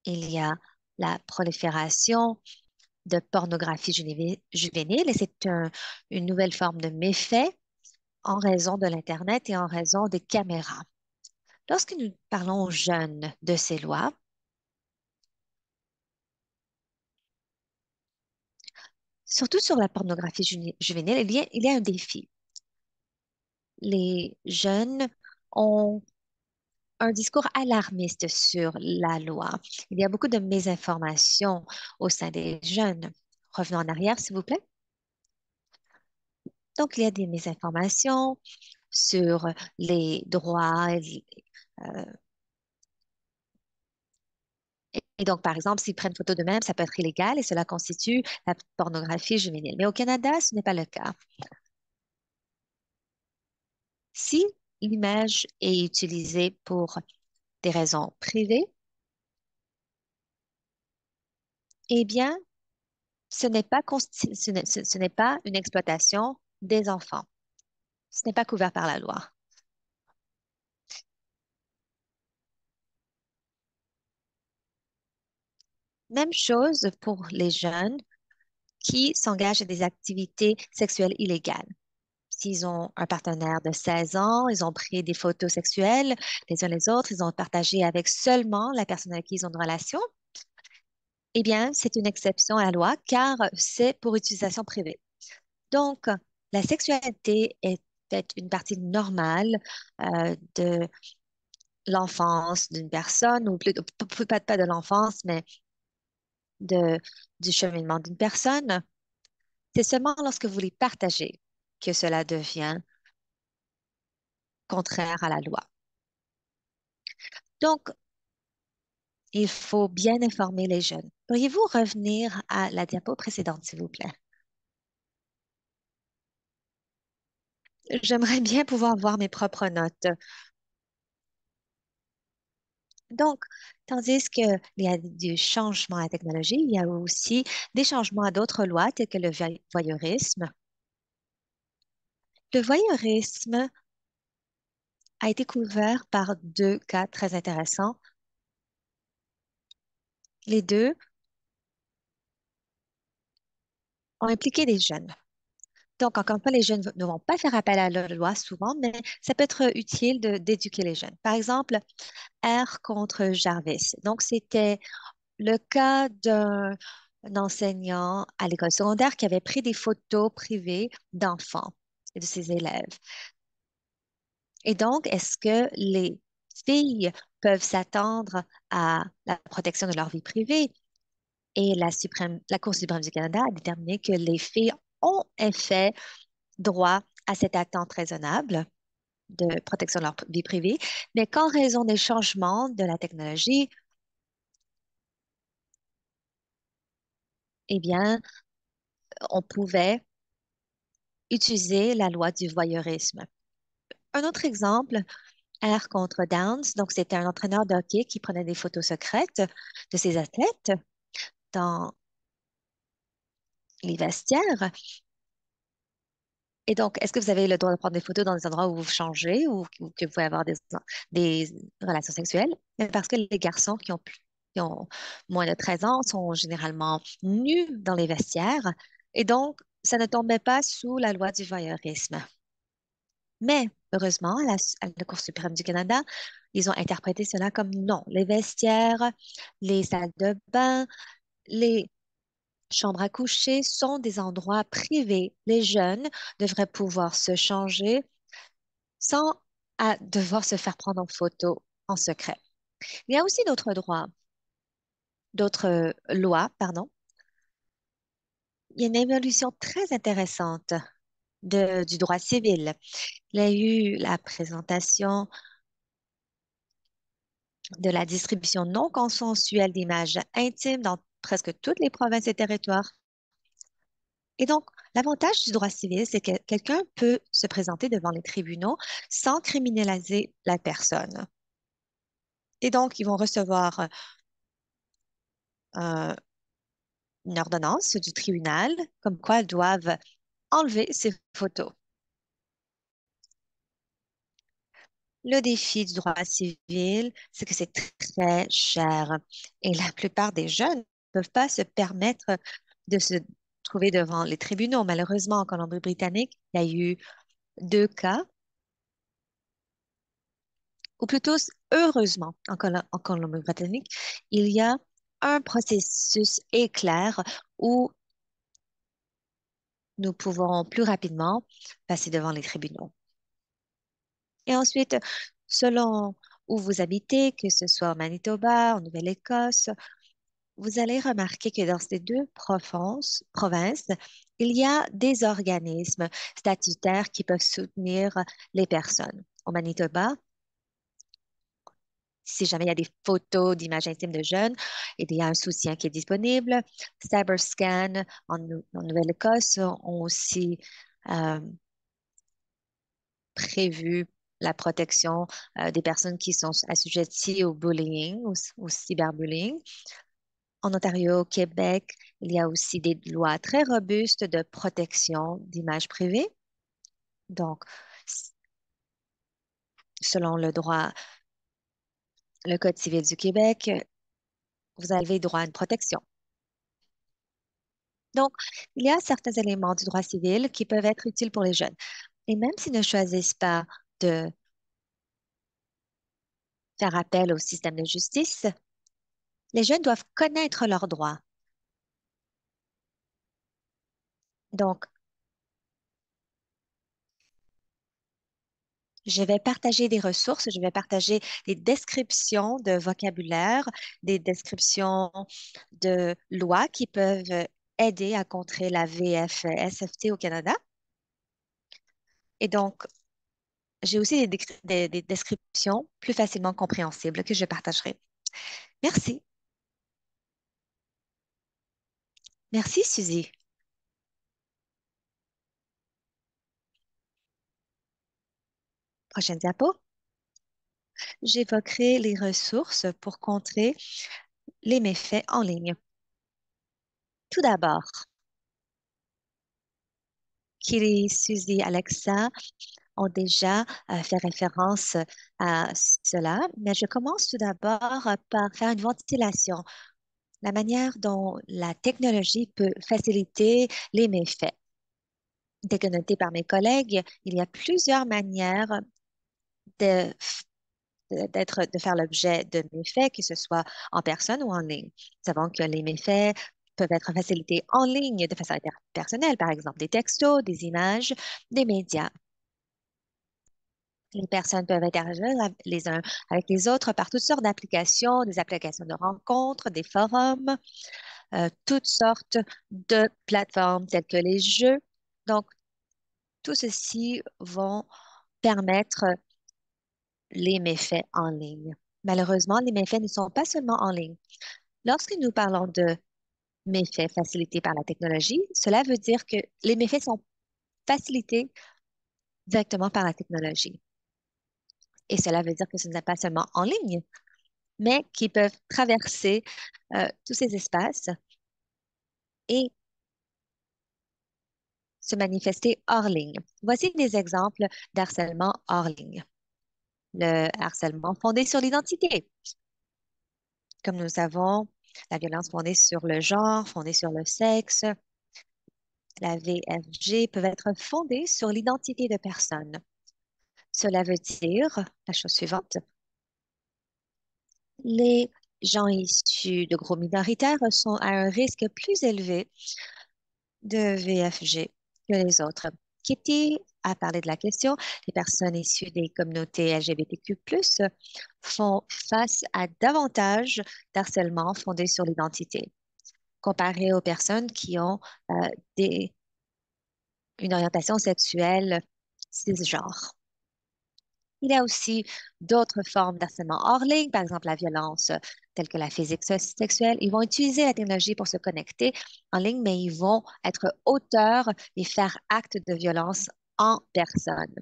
Il y a la prolifération de pornographie juvénile et c'est une nouvelle forme de méfait en raison de l'Internet et en raison des caméras. Lorsque nous parlons aux jeunes de ces lois, surtout sur la pornographie juvénile, il y, a, il un défi. Les jeunes ont un discours alarmiste sur la loi. Il y a beaucoup de mésinformations au sein des jeunes. Revenons en arrière, s'il vous plaît. Donc, il y a des mésinformations sur les droits euh, et donc, par exemple, s'ils prennent photo d'eux-mêmes, ça peut être illégal et cela constitue la pornographie juvénile. Mais au Canada, ce n'est pas le cas. Si l'image est utilisée pour des raisons privées, eh bien, ce n'est pas, ce n'est pas une exploitation des enfants. Ce n'est pas couvert par la loi. Même chose pour les jeunes qui s'engagent à des activités sexuelles illégales. S'ils ont un partenaire de 16 ans, ils ont pris des photos sexuelles les uns les autres, ils ont partagé avec seulement la personne avec qui ils ont une relation, eh bien, c'est une exception à la loi car c'est pour utilisation privée. Donc, la sexualité est peut-être une partie normale euh, de l'enfance d'une personne, ou peut-être pas de l'enfance, mais de, du cheminement d'une personne. C'est seulement lorsque vous les partagez que cela devient contraire à la loi. Donc, il faut bien informer les jeunes. Pourriez-vous revenir à la diapo précédente, s'il vous plaît? J'aimerais bien pouvoir voir mes propres notes. Donc, tandis qu'il y a du changement à la technologie, il y a aussi des changements à d'autres lois telles que le voyeurisme. Le voyeurisme a été couvert par deux cas très intéressants. Les deux ont impliqué des jeunes. Donc, encore une fois, les jeunes ne vont pas faire appel à leur loi souvent, mais ça peut être utile d'éduquer les jeunes. Par exemple, R contre Jarvis. Donc, c'était le cas d'un enseignant à l'école secondaire qui avait pris des photos privées d'enfants et de ses élèves. Et donc, est-ce que les filles peuvent s'attendre à la protection de leur vie privée? Et la, la Cour suprême du Canada a déterminé que les filles ont effet droit à cette attente raisonnable de protection de leur vie privée, mais qu'en raison des changements de la technologie, eh bien, on pouvait utiliser la loi du voyeurisme. Un autre exemple, R contre Downs, donc c'était un entraîneur de hockey qui prenait des photos secrètes de ses athlètes dans les vestiaires. Et donc, est-ce que vous avez le droit de prendre des photos dans des endroits où vous changez ou, que vous pouvez avoir des, relations sexuelles? parce que les garçons qui ont, ont moins de 13 ans sont généralement nus dans les vestiaires. Et donc, ça ne tombait pas sous la loi du voyeurisme. Mais heureusement, la, la, Cour suprême du Canada, ils ont interprété cela comme non. Les vestiaires, les salles de bain, les, chambres à coucher sont des endroits privés. Les jeunes devraient pouvoir se changer sans devoir se faire prendre en photo en secret. Il y a aussi d'autres droits, d'autres euh, lois, pardon. Il y a une évolution très intéressante du droit civil. Il y a eu la présentation de la distribution non consensuelle d'images intimes dans presque toutes les provinces et territoires. Et donc, l'avantage du droit civil, c'est que quelqu'un peut se présenter devant les tribunaux sans criminaliser la personne. Et donc, ils vont recevoir euh, une ordonnance du tribunal comme quoi ils doivent enlever ces photos. Le défi du droit civil, c'est que c'est très cher et la plupart des jeunes peuvent pas se permettre de se trouver devant les tribunaux. Malheureusement, en Colombie-Britannique, il y a eu deux cas, ou plutôt, heureusement, en, Colombie-Britannique, il y a un processus éclair où nous pouvons plus rapidement passer devant les tribunaux. Et ensuite, selon où vous habitez, que ce soit au Manitoba, en Nouvelle-Écosse vous allez remarquer que dans ces deux provinces, il y a des organismes statutaires qui peuvent soutenir les personnes. Au Manitoba, si jamais il y a des photos d'images intimes de jeunes, eh il y a un soutien qui est disponible. Cyberscan en, Nouvelle-Écosse ont aussi euh, prévu la protection euh, des personnes qui sont assujetties au bullying, ou au cyberbullying. En Ontario, au Québec, il y a aussi des lois très robustes de protection d'image privée. Donc, selon le droit, le Code civil du Québec, vous avez droit à une protection. Donc, il y a certains éléments du droit civil qui peuvent être utiles pour les jeunes. Et même s'ils ne choisissent pas de faire appel au système de justice, les jeunes doivent connaître leurs droits. Donc, Je vais partager des ressources, je vais partager des descriptions de vocabulaire, des descriptions de lois qui peuvent aider à contrer la VFSFT au Canada. Et donc, j'ai aussi des, des descriptions plus facilement compréhensibles que je partagerai. Merci. Merci, Suzy. Prochaine diapo. J'évoquerai les ressources pour contrer les méfaits en ligne. Tout d'abord, Kiri, Suzy, Alexa ont déjà euh, fait référence à cela, mais je commence tout d'abord par faire une ventilation la manière dont la technologie peut faciliter les méfaits. Dès que noté par mes collègues, il y a plusieurs manières de de faire l'objet de méfaits, que ce soit en personne ou en ligne. Nous savons que les méfaits peuvent être facilités en ligne de façon personnelle, par exemple des textos, des images, des médias les personnes peuvent interagir les uns avec les autres par toutes sortes d'applications, des applications de rencontres, des forums, euh, toutes sortes de plateformes telles que les jeux. Donc, tout ceci vont permettre les méfaits en ligne. Malheureusement, les méfaits ne sont pas seulement en ligne. Lorsque nous parlons de méfaits facilités par la technologie, cela veut dire que les méfaits sont facilités directement par la technologie et cela veut dire que ce n'est pas seulement en ligne, mais qui peuvent traverser euh, tous ces espaces et se manifester hors ligne. Voici des exemples d'harcèlement hors ligne. Le harcèlement fondé sur l'identité. Comme nous le savons, la violence fondée sur le genre, fondée sur le sexe, la VFG peuvent être fondées sur l'identité de personnes. Cela veut dire la chose suivante. Les gens issus de groupes minoritaires sont à un risque plus élevé de VFG que les autres. Kitty a parlé de la question. Les personnes issues des communautés LGBTQ+, font face à davantage d'harcèlement fondé sur l'identité, comparé aux personnes qui ont euh, une orientation sexuelle cisgenre. Il y a aussi d'autres formes d'harcèlement hors ligne, par exemple la violence euh, telle que la physique sexuelle. Ils vont utiliser la technologie pour se connecter en ligne, mais ils vont être auteurs et faire acte de violence en personne.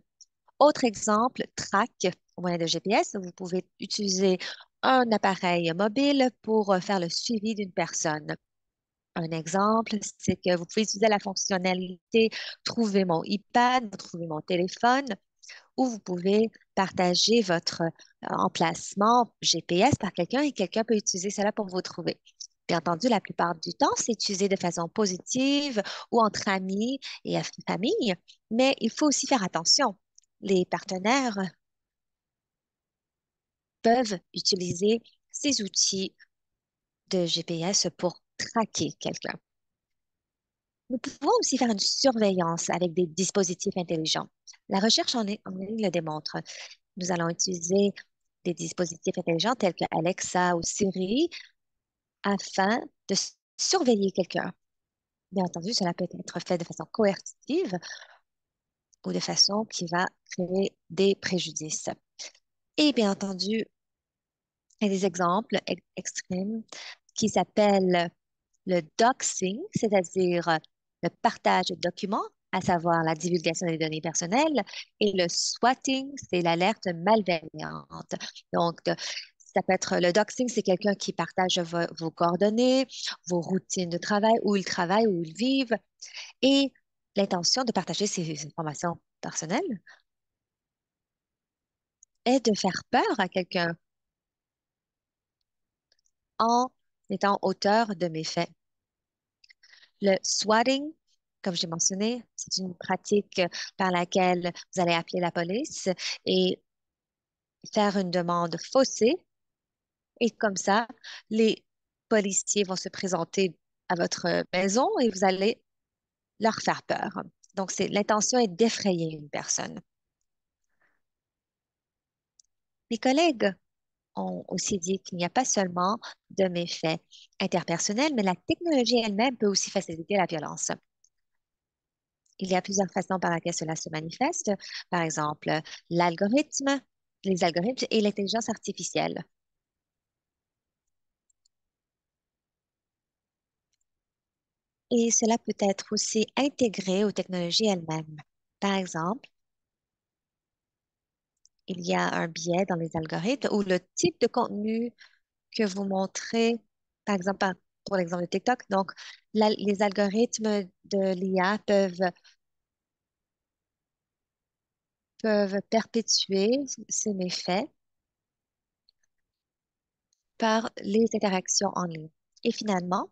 Autre exemple, track au moyen de GPS. Vous pouvez utiliser un appareil mobile pour euh, faire le suivi d'une personne. Un exemple, c'est que vous pouvez utiliser la fonctionnalité Trouver mon iPad, Trouver mon téléphone où vous pouvez partager votre euh, emplacement GPS par quelqu'un et quelqu'un peut utiliser cela pour vous trouver. Bien entendu, la plupart du temps, c'est utilisé de façon positive ou entre amis et famille, mais il faut aussi faire attention. Les partenaires peuvent utiliser ces outils de GPS pour traquer quelqu'un. Nous pouvons aussi faire une surveillance avec des dispositifs intelligents. La recherche en ligne le démontre. Nous allons utiliser des dispositifs intelligents tels que Alexa ou Siri afin de surveiller quelqu'un. Bien entendu, cela peut être fait de façon coercitive ou de façon qui va créer des préjudices. Et bien entendu, il y a des exemples extrêmes qui s'appellent le doxing, c'est-à-dire le partage de documents, à savoir la divulgation des données personnelles, et le swatting, c'est l'alerte malveillante. Donc, ça peut être le doxing, c'est quelqu'un qui partage vos, coordonnées, vos routines de travail, où ils travaillent, où ils vivent, et l'intention de partager ces informations personnelles est de faire peur à quelqu'un en étant auteur de méfaits. Le swatting, comme j'ai mentionné, c'est une pratique par laquelle vous allez appeler la police et faire une demande faussée. Et comme ça, les policiers vont se présenter à votre maison et vous allez leur faire peur. Donc, c'est, l'intention est d'effrayer une personne. Mes collègues ont aussi dit qu'il n'y a pas seulement de méfaits interpersonnels, mais la technologie elle-même peut aussi faciliter la violence. Il y a plusieurs façons par lesquelles cela se manifeste, par exemple l'algorithme, les algorithmes et l'intelligence artificielle. Et cela peut être aussi intégré aux technologies elles-mêmes. Par exemple, il y a un biais dans les algorithmes ou le type de contenu que vous montrez, par exemple, pour l'exemple de TikTok. Donc, les algorithmes de l'IA peuvent, peuvent perpétuer ces méfaits par les interactions en ligne. Et finalement,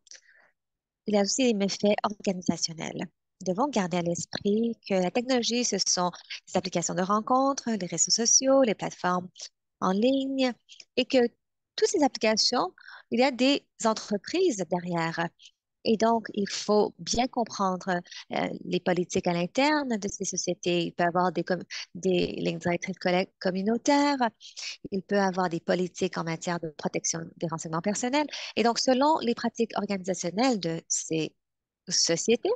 il y a aussi des méfaits organisationnels devons garder à l'esprit que la technologie, ce sont les applications de rencontres, les réseaux sociaux, les plateformes en ligne et que toutes ces applications, il y a des entreprises derrière. Et donc, il faut bien comprendre euh, les politiques à l'interne de ces sociétés. Il peut y avoir des, des lignes directrices communautaires. Il peut y avoir des politiques en matière de protection des renseignements personnels. Et donc, selon les pratiques organisationnelles de ces sociétés,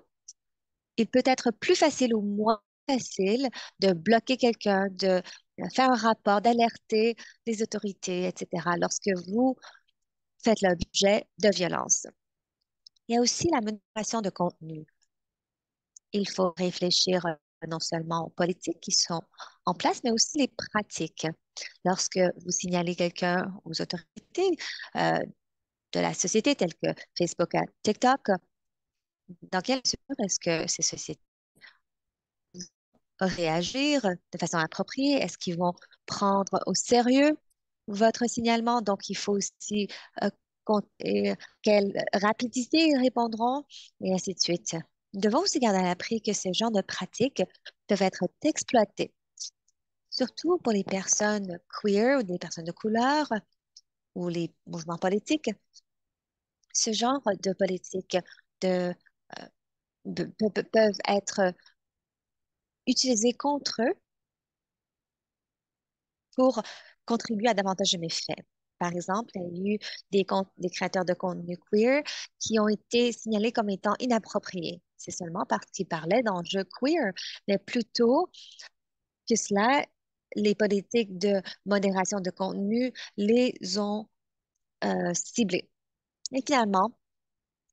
il peut être plus facile ou moins facile de bloquer quelqu'un, de euh, faire un rapport, d'alerter les autorités, etc., lorsque vous faites l'objet de violences. Il y a aussi la modération de contenu. Il faut réfléchir euh, non seulement aux politiques qui sont en place, mais aussi les pratiques. Lorsque vous signalez quelqu'un aux autorités euh, de la société, telles que Facebook, TikTok, dans quelle mesure est-ce que ces sociétés vont réagir de façon appropriée? Est-ce qu'ils vont prendre au sérieux votre signalement? Donc, il faut aussi euh, compter euh, quelle rapidité ils répondront et ainsi de suite. Nous devons aussi garder à l'esprit que ces genre de pratiques peuvent être exploitées, surtout pour les personnes queer ou des personnes de couleur ou les mouvements politiques. Ce genre de politique de euh, peuvent être euh, utilisés contre eux pour contribuer à davantage de méfaits. Par exemple, il y a eu des, des créateurs de contenu queer qui ont été signalés comme étant inappropriés. C'est seulement parce qu'ils parlaient d'enjeux queer, mais plutôt que cela, les politiques de modération de contenu les ont euh, ciblés. Et finalement,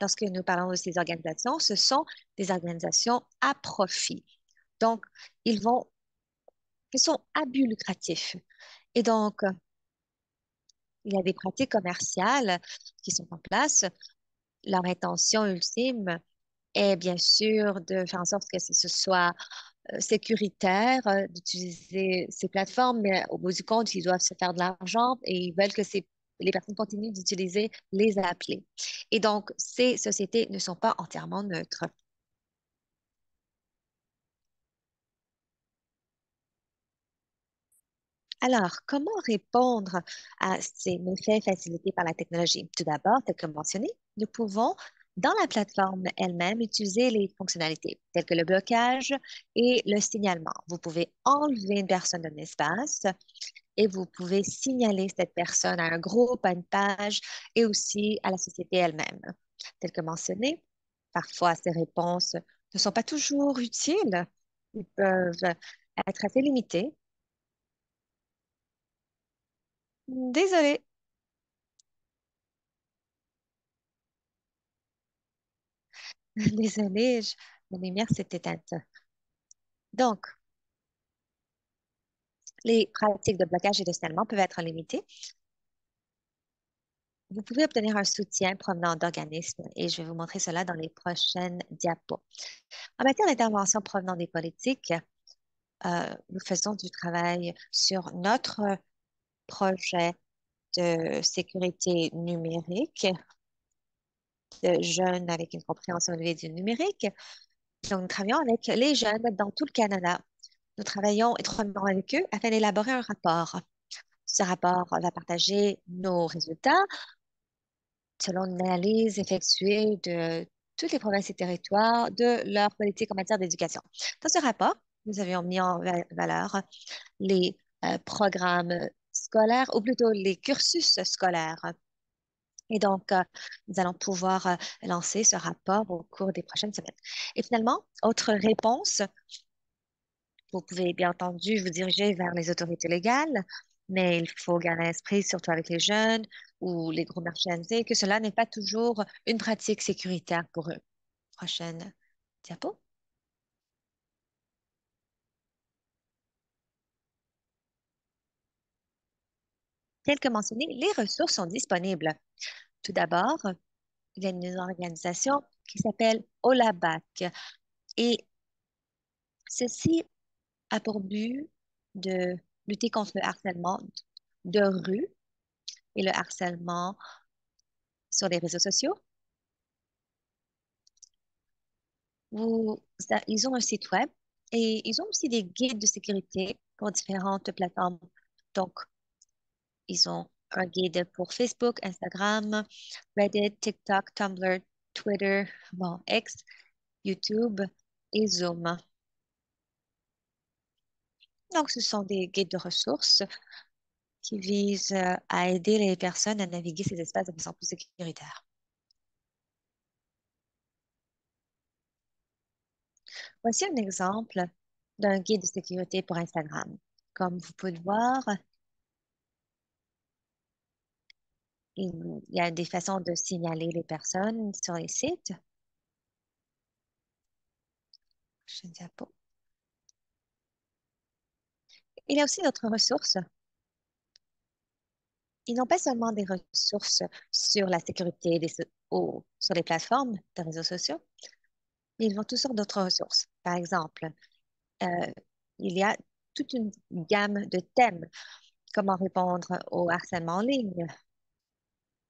lorsque nous parlons de ces organisations, ce sont des organisations à profit. Donc, ils vont, ils sont à but lucratif. Et donc, il y a des pratiques commerciales qui sont en place. Leur intention ultime est bien sûr de faire en sorte que ce soit euh, sécuritaire euh, d'utiliser ces plateformes, mais au bout du compte, ils doivent se faire de l'argent et ils veulent que ces les personnes continuent d'utiliser les appelés. Et donc, ces sociétés ne sont pas entièrement neutres. Alors, comment répondre à ces méfaits facilités par la technologie? Tout d'abord, comme mentionné, nous pouvons, dans la plateforme elle-même, utiliser les fonctionnalités telles que le blocage et le signalement. Vous pouvez enlever une personne d'un espace et vous pouvez signaler cette personne à un groupe, à une page et aussi à la société elle-même. Tel que mentionné, parfois ces réponses ne sont pas toujours utiles. Ils peuvent être assez limitées. Désolée. Désolée, je... la lumière s'est éteinte. Donc, les pratiques de blocage et de scellement peuvent être limitées. Vous pouvez obtenir un soutien provenant d'organismes et je vais vous montrer cela dans les prochaines diapos. En matière d'intervention provenant des politiques, euh, nous faisons du travail sur notre projet de sécurité numérique de jeunes avec une compréhension élevée du numérique. Donc, nous travaillons avec les jeunes dans tout le Canada nous travaillons étroitement avec eux afin d'élaborer un rapport. Ce rapport va partager nos résultats selon l'analyse effectuée de toutes les provinces et territoires de leur politique en matière d'éducation. Dans ce rapport, nous avions mis en valeur les euh, programmes scolaires, ou plutôt les cursus scolaires. Et donc, euh, nous allons pouvoir euh, lancer ce rapport au cours des prochaines semaines. Et finalement, autre réponse vous pouvez bien entendu vous diriger vers les autorités légales, mais il faut garder l'esprit, surtout avec les jeunes ou les gros marchandises, que cela n'est pas toujours une pratique sécuritaire pour eux. Prochaine diapo. Tel que mentionné, les ressources sont disponibles. Tout d'abord, il y a une organisation qui s'appelle OLABAC et ceci a pour but de lutter contre le harcèlement de rue et le harcèlement sur les réseaux sociaux. ils ont un site web et ils ont aussi des guides de sécurité pour différentes plateformes. Donc, ils ont un guide pour Facebook, Instagram, Reddit, TikTok, Tumblr, Twitter, bon, X, YouTube et Zoom. Donc, ce sont des guides de ressources qui visent euh, à aider les personnes à naviguer ces espaces de façon plus sécuritaire. Voici un exemple d'un guide de sécurité pour Instagram. Comme vous pouvez le voir, il y a des façons de signaler les personnes sur les sites. Je ne pas il y a aussi d'autres ressources. Ils n'ont pas seulement des ressources sur la sécurité des, ou sur les plateformes de réseaux sociaux, ils ont toutes sortes d'autres ressources. Par exemple, euh, il y a toute une gamme de thèmes. Comment répondre au harcèlement en ligne,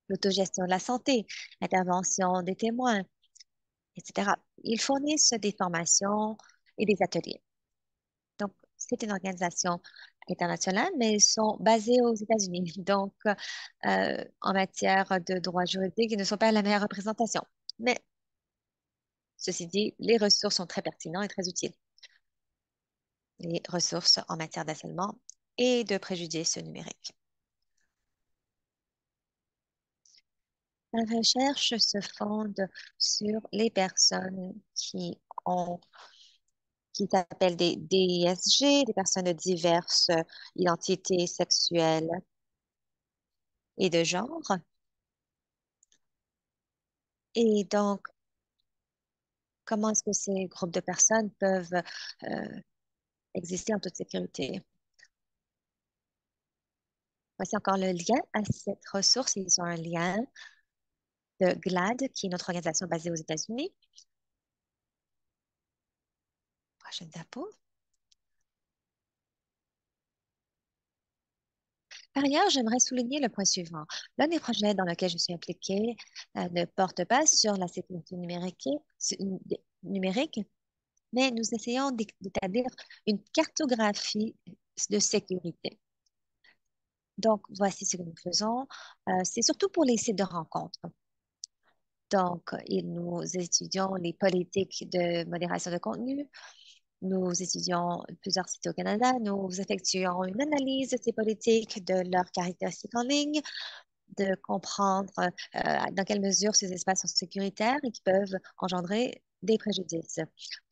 l'autogestion de la santé, intervention des témoins, etc. Ils fournissent des formations et des ateliers c'est une organisation internationale, mais ils sont basés aux États-Unis. Donc, euh, en matière de droit juridique, ils ne sont pas la meilleure représentation. Mais ceci dit, les ressources sont très pertinentes et très utiles. Les ressources en matière d'assainement et de préjudice numérique. La recherche se fonde sur les personnes qui ont qui s'appellent des DISG, des personnes de diverses euh, identités sexuelles et de genre. Et donc, comment est-ce que ces groupes de personnes peuvent euh, exister en toute sécurité? Voici encore le lien à cette ressource. Ils ont un lien de GLAD, qui est notre organisation basée aux États-Unis, par ailleurs, j'aimerais souligner le point suivant. L'un des projets dans lequel je suis impliquée euh, ne porte pas sur la sécurité numérique, numérique mais nous essayons d'établir une cartographie de sécurité. Donc, voici ce que nous faisons. Euh, c'est surtout pour les sites de rencontres. Donc, nous étudions les politiques de modération de contenu, nous étudions plusieurs sites au Canada, nous effectuons une analyse de ces politiques, de leurs caractéristiques en ligne, de comprendre euh, dans quelle mesure ces espaces sont sécuritaires et qui peuvent engendrer des préjudices.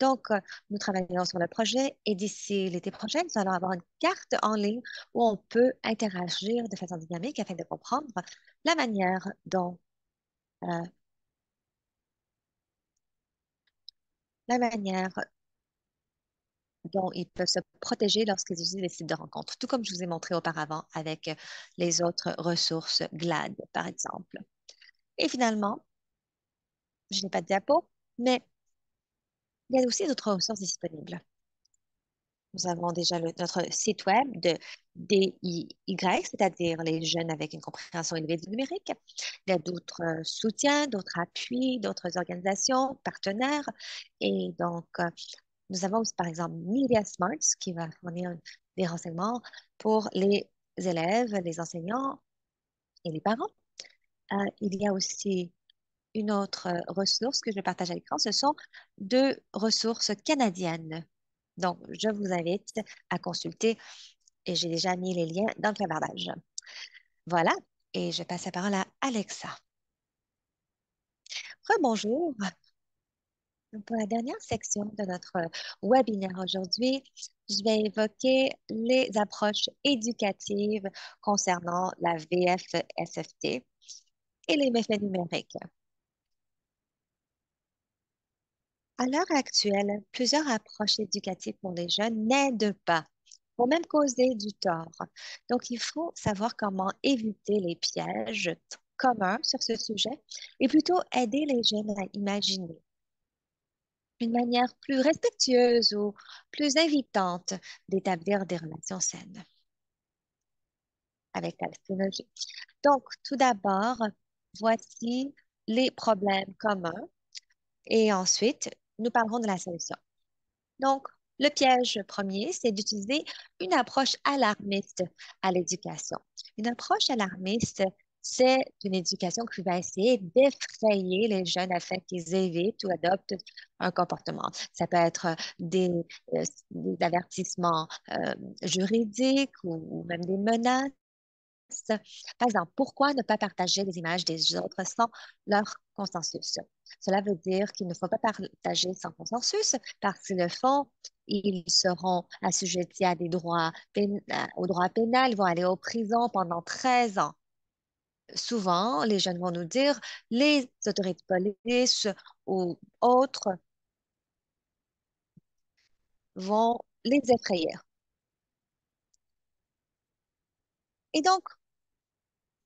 Donc, euh, nous travaillons sur le projet et d'ici l'été prochain, nous allons avoir une carte en ligne où on peut interagir de façon dynamique afin de comprendre la manière dont euh, la manière dont ils peuvent se protéger lorsqu'ils utilisent les sites de rencontre, tout comme je vous ai montré auparavant avec euh, les autres ressources GLAD, par exemple. Et finalement, je n'ai pas de diapo, mais il y a aussi d'autres ressources disponibles. Nous avons déjà notre site web de DIY, c'est-à-dire les jeunes avec une compréhension élevée du numérique. Il y a d'autres euh, soutiens, d'autres appuis, d'autres organisations, partenaires. Et donc, euh, nous avons par exemple Media Smarts qui va fournir des renseignements pour les élèves, les enseignants et les parents. Euh, il y a aussi une autre ressource que je partage à l'écran, ce sont deux ressources canadiennes. Donc, je vous invite à consulter et j'ai déjà mis les liens dans le clavardage. Voilà, et je passe la parole à Alexa. Rebonjour pour la dernière section de notre euh, webinaire aujourd'hui, je vais évoquer les approches éducatives concernant la VFSFT et les méfaits numériques. À l'heure actuelle, plusieurs approches éducatives pour les jeunes n'aident pas pour même causer du tort. Donc, il faut savoir comment éviter les pièges communs sur ce sujet et plutôt aider les jeunes à imaginer une manière plus respectueuse ou plus invitante d'établir des relations saines avec la technologie. Donc, tout d'abord, voici les problèmes communs et ensuite, nous parlerons de la solution. Donc, le piège premier, c'est d'utiliser une approche alarmiste à l'éducation. Une approche alarmiste, c'est une éducation qui va essayer d'effrayer les jeunes afin qu'ils évitent ou adoptent un comportement. Ça peut être euh, euh, des, avertissements euh, juridiques ou, même des menaces. Par exemple, pourquoi ne pas partager les images des autres sans leur consensus? Cela veut dire qu'il ne faut pas partager sans consensus parce qu'ils le font, ils seront assujettis à des droits, aux droits pénals, vont aller aux prison pendant 13 ans souvent, les jeunes vont nous dire, les autorités de police ou autres vont les effrayer. Et donc,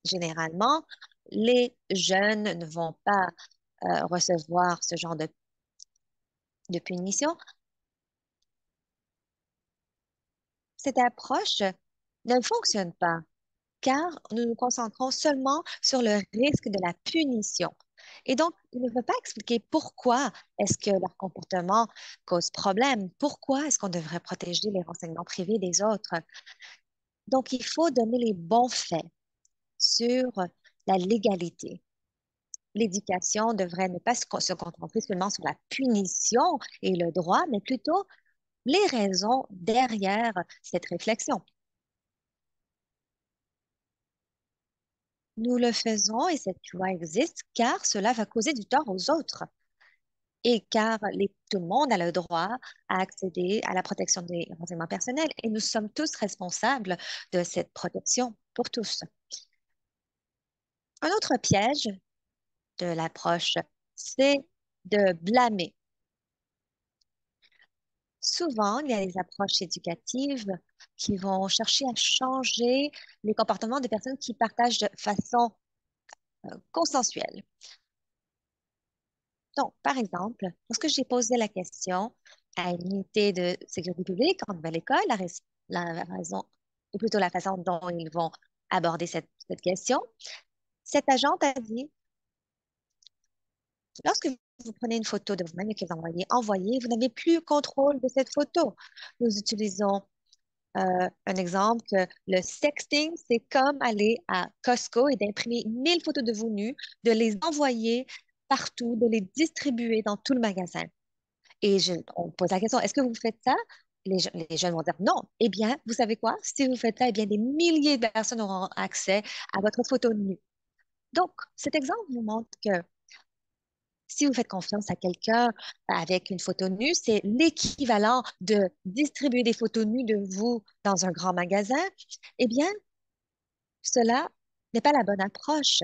généralement, les jeunes ne vont pas euh, recevoir ce genre de punition. Cette approche ne fonctionne pas car nous nous concentrons seulement sur le risque de la punition. Et donc, il ne veut pas expliquer pourquoi est-ce que leur comportement cause problème, pourquoi est-ce qu'on devrait protéger les renseignements privés des autres. Donc, il faut donner les bons faits sur la légalité. L'éducation devrait ne pas se concentrer seulement sur la punition et le droit, mais plutôt les raisons derrière cette réflexion. Nous le faisons et cette loi existe car cela va causer du tort aux autres et car tout le monde a le droit à accéder à la protection des renseignements personnels et nous sommes tous responsables de cette protection pour tous. Un autre piège de l'approche, c'est de blâmer. Souvent, il y a des approches éducatives qui vont chercher à changer les comportements des personnes qui partagent de façon euh, consensuelle. Donc, par exemple, lorsque j'ai posé la question à une unité de sécurité publique en Nouvelle-École, la, la, raison, ou plutôt la façon dont ils vont aborder cette, question, cette agente a dit Lorsque vous prenez une photo de vous-même et que vous envoyez, envoyez, vous n'avez plus contrôle de cette photo. Nous utilisons euh, un exemple, le sexting, c'est comme aller à Costco et d'imprimer 1000 photos de vous nus, de les envoyer partout, de les distribuer dans tout le magasin. Et je, on pose la question, est-ce que vous faites ça? Les, les, jeunes vont dire non. Eh bien, vous savez quoi? Si vous faites ça, eh bien, des milliers de personnes auront accès à votre photo nue. Donc, cet exemple vous montre que si vous faites confiance à quelqu'un ben, avec une photo nue, c'est l'équivalent de distribuer des photos nues de vous dans un grand magasin. Eh bien, cela n'est pas la bonne approche.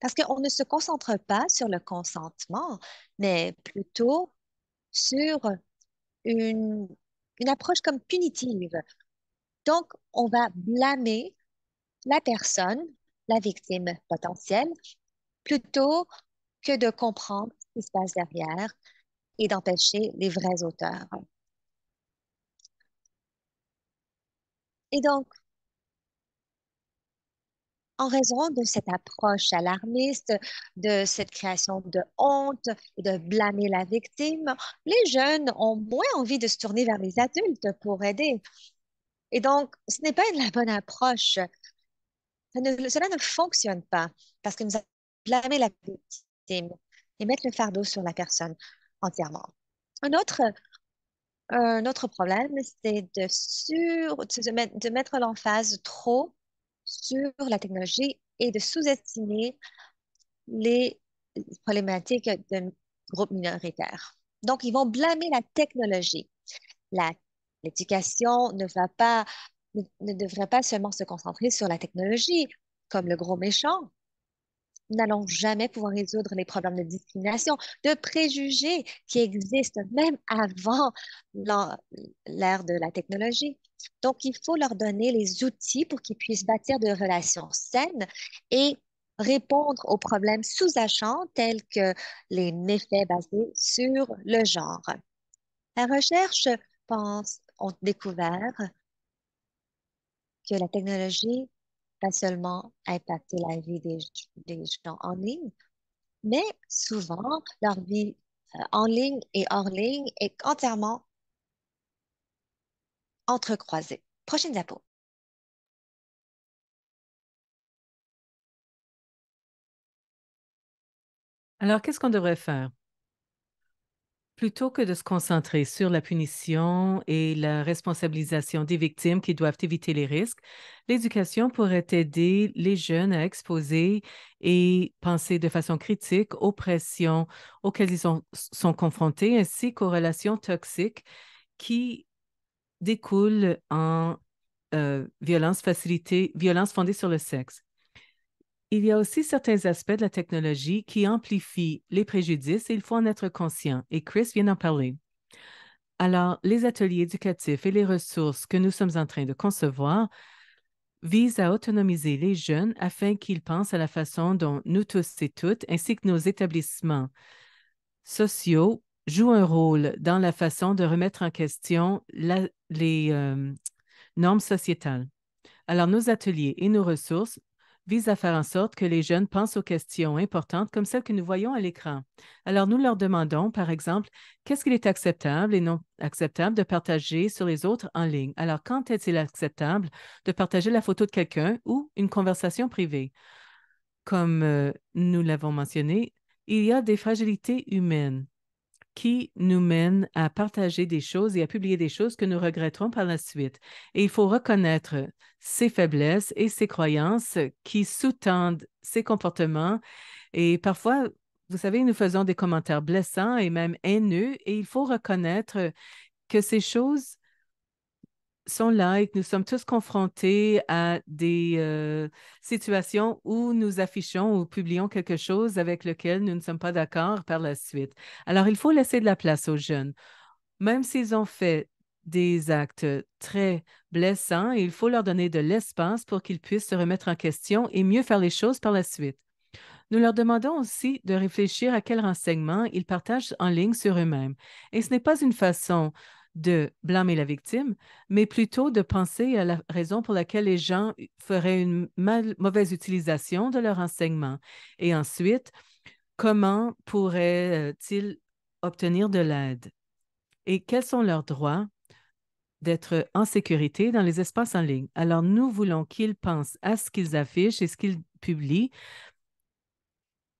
Parce qu'on ne se concentre pas sur le consentement, mais plutôt sur une, une approche comme punitive. Donc, on va blâmer la personne la victime potentielle plutôt que de comprendre ce qui se passe derrière et d'empêcher les vrais auteurs. Et donc, en raison de cette approche alarmiste, de cette création de honte de blâmer la victime, les jeunes ont moins envie de se tourner vers les adultes pour aider. Et donc, ce n'est pas la bonne approche cela ne fonctionne pas parce que nous avons blâmé la victime et mettre le fardeau sur la personne entièrement. Un autre, autre problème, c'est de, sur, de mettre, de l'emphase trop sur la technologie et de sous-estimer les problématiques de groupes minoritaires. Donc, ils vont blâmer la technologie. L'éducation ne va pas ne, ne devrait pas seulement se concentrer sur la technologie comme le gros méchant. Nous n'allons jamais pouvoir résoudre les problèmes de discrimination, de préjugés qui existent même avant l'ère de la technologie. Donc, il faut leur donner les outils pour qu'ils puissent bâtir des relations saines et répondre aux problèmes sous-jacents tels que les méfaits basés sur le genre. La recherche pense, ont découvert que la technologie pas seulement impacté la vie des, gens en ligne, mais souvent, leur vie euh, en ligne et hors ligne est entièrement entrecroisée. Prochaine diapo. Alors, qu'est-ce qu'on devrait faire? Plutôt que de se concentrer sur la punition et la responsabilisation des victimes qui doivent éviter les risques, l'éducation pourrait aider les jeunes à exposer et penser de façon critique aux pressions auxquelles ils sont, confrontés, ainsi qu'aux relations toxiques qui découlent en euh, violences violence, facilitée, violence fondée sur le sexe. Il y a aussi certains aspects de la technologie qui amplifient les préjudices et il faut en être conscient, et Chris vient d'en parler. Alors, les ateliers éducatifs et les ressources que nous sommes en train de concevoir visent à autonomiser les jeunes afin qu'ils pensent à la façon dont nous tous et toutes, ainsi que nos établissements sociaux, jouent un rôle dans la façon de remettre en question les euh, normes sociétales. Alors, nos ateliers et nos ressources vise à faire en sorte que les jeunes pensent aux questions importantes comme celles que nous voyons à l'écran. Alors nous leur demandons, par exemple, qu'est-ce qu'il est acceptable et non acceptable de partager sur les autres en ligne. Alors quand est-il acceptable de partager la photo de quelqu'un ou une conversation privée? Comme euh, nous l'avons mentionné, il y a des fragilités humaines qui nous mène à partager des choses et à publier des choses que nous regretterons par la suite. Et il faut reconnaître ses faiblesses et ses croyances qui sous-tendent ces comportements. Et parfois, vous savez, nous faisons des commentaires blessants et même haineux, et il faut reconnaître que ces choses sont là et que nous sommes tous confrontés à des euh, situations où nous affichons ou publions quelque chose avec lequel nous ne sommes pas d'accord par la suite. Alors, il faut laisser de la place aux jeunes. Même s'ils ont fait des actes très blessants, il faut leur donner de l'espace pour qu'ils puissent se remettre en question et mieux faire les choses par la suite. Nous leur demandons aussi de réfléchir à quels renseignements ils partagent en ligne sur eux-mêmes. Et ce n'est pas une façon de blâmer la victime, mais plutôt de penser à la raison pour laquelle les gens feraient une mauvaise utilisation de leur enseignement. Et ensuite, comment pourraient-ils obtenir de l'aide? Et quels sont leurs droits d'être en sécurité dans les espaces en ligne? Alors, nous voulons qu'ils pensent à ce qu'ils affichent et ce qu'ils publient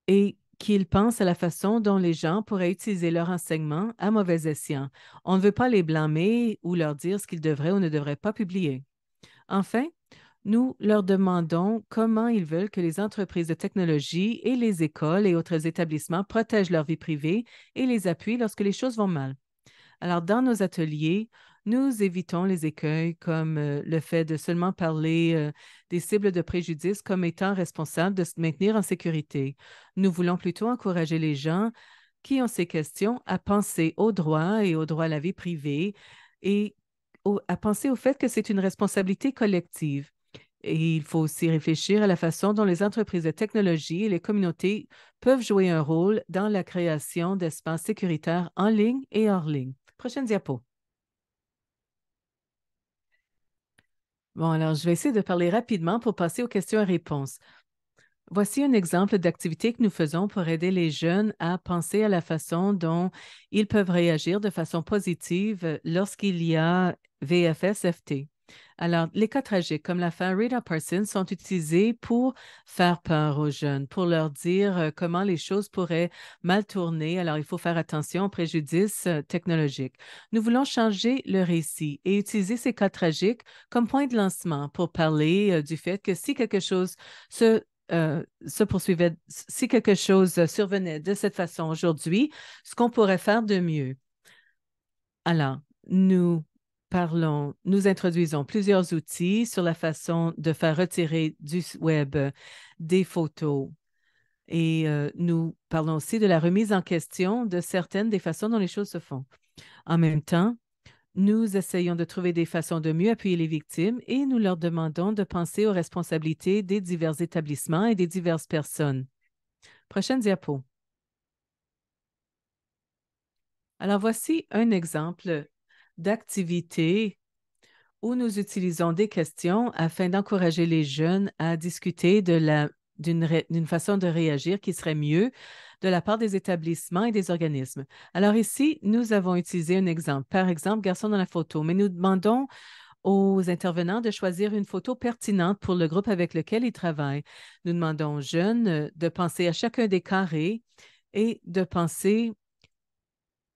et qu'ils pensent à la façon dont les gens pourraient utiliser leur enseignement à mauvais escient. On ne veut pas les blâmer ou leur dire ce qu'ils devraient ou ne devraient pas publier. Enfin, nous leur demandons comment ils veulent que les entreprises de technologie et les écoles et autres établissements protègent leur vie privée et les appuient lorsque les choses vont mal. Alors, dans nos ateliers, nous évitons les écueils comme euh, le fait de seulement parler euh, des cibles de préjudice comme étant responsables de se maintenir en sécurité. Nous voulons plutôt encourager les gens qui ont ces questions à penser aux droits et aux droits à la vie privée et à penser au fait que c'est une responsabilité collective. Et il faut aussi réfléchir à la façon dont les entreprises de technologie et les communautés peuvent jouer un rôle dans la création d'espaces sécuritaires en ligne et hors ligne. Prochaine diapo. Bon, alors je vais essayer de parler rapidement pour passer aux questions et réponses. Voici un exemple d'activité que nous faisons pour aider les jeunes à penser à la façon dont ils peuvent réagir de façon positive lorsqu'il y a VFSFT. Alors, les cas tragiques comme la fin Rita Parsons sont utilisés pour faire peur aux jeunes, pour leur dire euh, comment les choses pourraient mal tourner. Alors, il faut faire attention aux préjudices euh, technologiques. Nous voulons changer le récit et utiliser ces cas tragiques comme point de lancement pour parler euh, du fait que si quelque chose se poursuivait, si quelque chose survenait de cette façon aujourd'hui, ce qu'on pourrait faire de mieux. Alors, nous parlons, nous introduisons plusieurs outils sur la façon de faire retirer du web euh, des photos. Et euh, nous parlons aussi de la remise en question de certaines des façons dont les choses se font. En même temps, nous essayons de trouver des façons de mieux appuyer les victimes et nous leur demandons de penser aux responsabilités des divers établissements et des diverses personnes. Prochaine diapo. Alors voici un exemple d'activités où nous utilisons des questions afin d'encourager les jeunes à discuter d'une façon de réagir qui serait mieux de la part des établissements et des organismes. Alors ici, nous avons utilisé un exemple. Par exemple, garçon dans la photo, mais nous demandons aux intervenants de choisir une photo pertinente pour le groupe avec lequel ils travaillent. Nous demandons aux jeunes de penser à chacun des carrés et de penser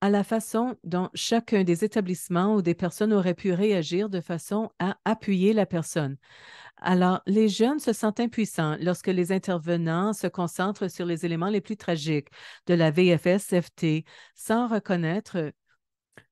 à la façon dont chacun des établissements ou des personnes auraient pu réagir de façon à appuyer la personne. Alors, les jeunes se sentent impuissants lorsque les intervenants se concentrent sur les éléments les plus tragiques de la VFSFT sans reconnaître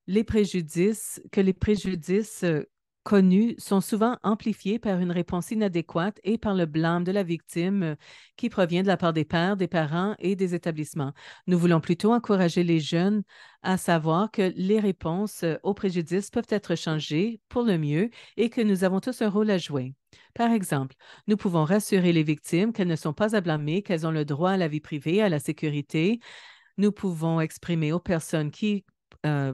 les préjudices, que les préjudices euh, connus sont souvent amplifiés par une réponse inadéquate et par le blâme de la victime euh, qui provient de la part des pères, des parents et des établissements. Nous voulons plutôt encourager les jeunes à savoir que les réponses euh, aux préjudices peuvent être changées pour le mieux et que nous avons tous un rôle à jouer. Par exemple, nous pouvons rassurer les victimes qu'elles ne sont pas à blâmer, qu'elles ont le droit à la vie privée, à la sécurité. Nous pouvons exprimer aux personnes qui euh,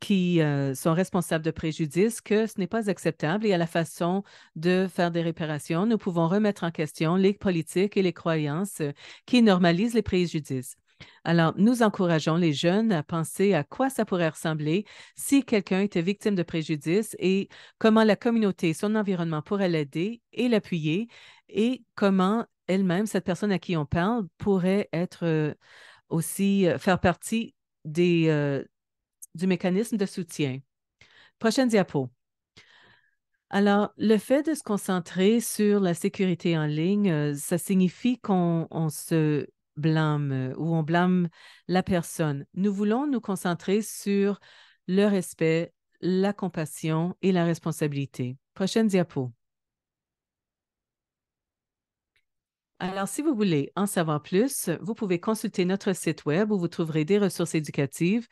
qui euh, sont responsables de préjudices, que ce n'est pas acceptable et à la façon de faire des réparations, nous pouvons remettre en question les politiques et les croyances euh, qui normalisent les préjudices. Alors, nous encourageons les jeunes à penser à quoi ça pourrait ressembler si quelqu'un était victime de préjudice et comment la communauté, son environnement pourrait l'aider et l'appuyer et comment elle-même, cette personne à qui on parle, pourrait être euh, aussi faire partie des, du mécanisme de soutien. Prochaine diapo. Alors, le fait de se concentrer sur la sécurité en ligne, euh, ça signifie qu'on se blâme euh, ou on blâme la personne. Nous voulons nous concentrer sur le respect, la compassion et la responsabilité. Prochaine diapo. Alors, si vous voulez en savoir plus, vous pouvez consulter notre site Web où vous trouverez des ressources éducatives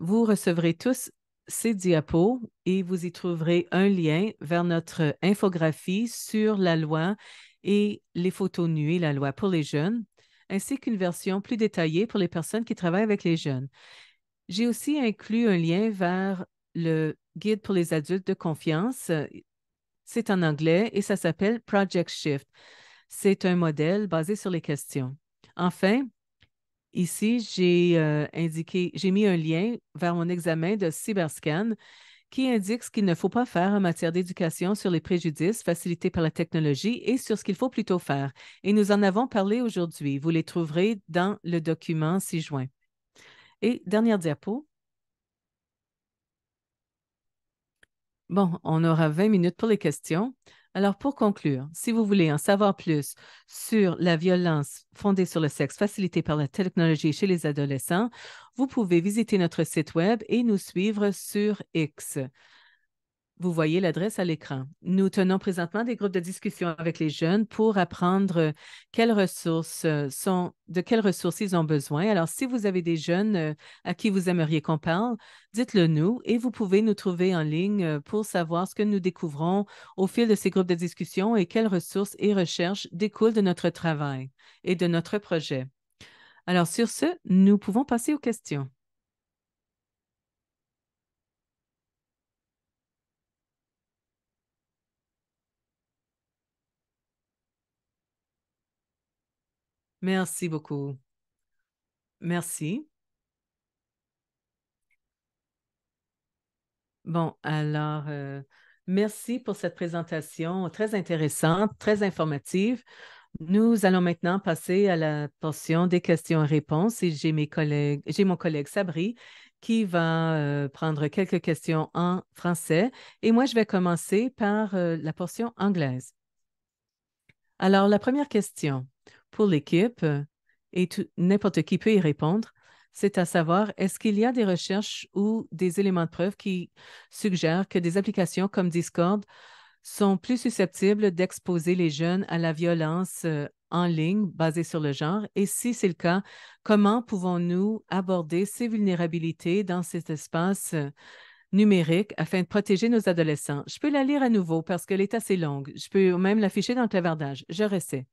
vous recevrez tous ces diapos et vous y trouverez un lien vers notre infographie sur la loi et les photos nuées, la loi pour les jeunes, ainsi qu'une version plus détaillée pour les personnes qui travaillent avec les jeunes. J'ai aussi inclus un lien vers le guide pour les adultes de confiance. C'est en anglais et ça s'appelle Project Shift. C'est un modèle basé sur les questions. Enfin, Ici, j'ai euh, indiqué, j'ai mis un lien vers mon examen de Cyberscan qui indique ce qu'il ne faut pas faire en matière d'éducation sur les préjudices facilités par la technologie et sur ce qu'il faut plutôt faire. Et nous en avons parlé aujourd'hui. Vous les trouverez dans le document 6 juin. Et dernière diapo. Bon, on aura 20 minutes pour les questions. Alors, pour conclure, si vous voulez en savoir plus sur la violence fondée sur le sexe facilitée par la technologie chez les adolescents, vous pouvez visiter notre site Web et nous suivre sur X. Vous voyez l'adresse à l'écran. Nous tenons présentement des groupes de discussion avec les jeunes pour apprendre euh, quelles ressources euh, sont, de quelles ressources ils ont besoin. Alors, si vous avez des jeunes euh, à qui vous aimeriez qu'on parle, dites-le nous et vous pouvez nous trouver en ligne pour savoir ce que nous découvrons au fil de ces groupes de discussion et quelles ressources et recherches découlent de notre travail et de notre projet. Alors, sur ce, nous pouvons passer aux questions. Merci beaucoup. Merci. Bon, alors, euh, merci pour cette présentation très intéressante, très informative. Nous allons maintenant passer à la portion des questions et réponses et j'ai mes collègues, j'ai mon collègue Sabri qui va euh, prendre quelques questions en français et moi je vais commencer par euh, la portion anglaise. Alors la première question, pour l'équipe euh, et n'importe qui peut y répondre. C'est à savoir, est-ce qu'il y a des recherches ou des éléments de preuve qui suggèrent que des applications comme Discord sont plus susceptibles d'exposer les jeunes à la violence euh, en ligne basée sur le genre? Et si c'est le cas, comment pouvons-nous aborder ces vulnérabilités dans cet espace euh, numérique afin de protéger nos adolescents? Je peux la lire à nouveau parce qu'elle est assez longue. Je peux même l'afficher dans le clavardage. Je ressais.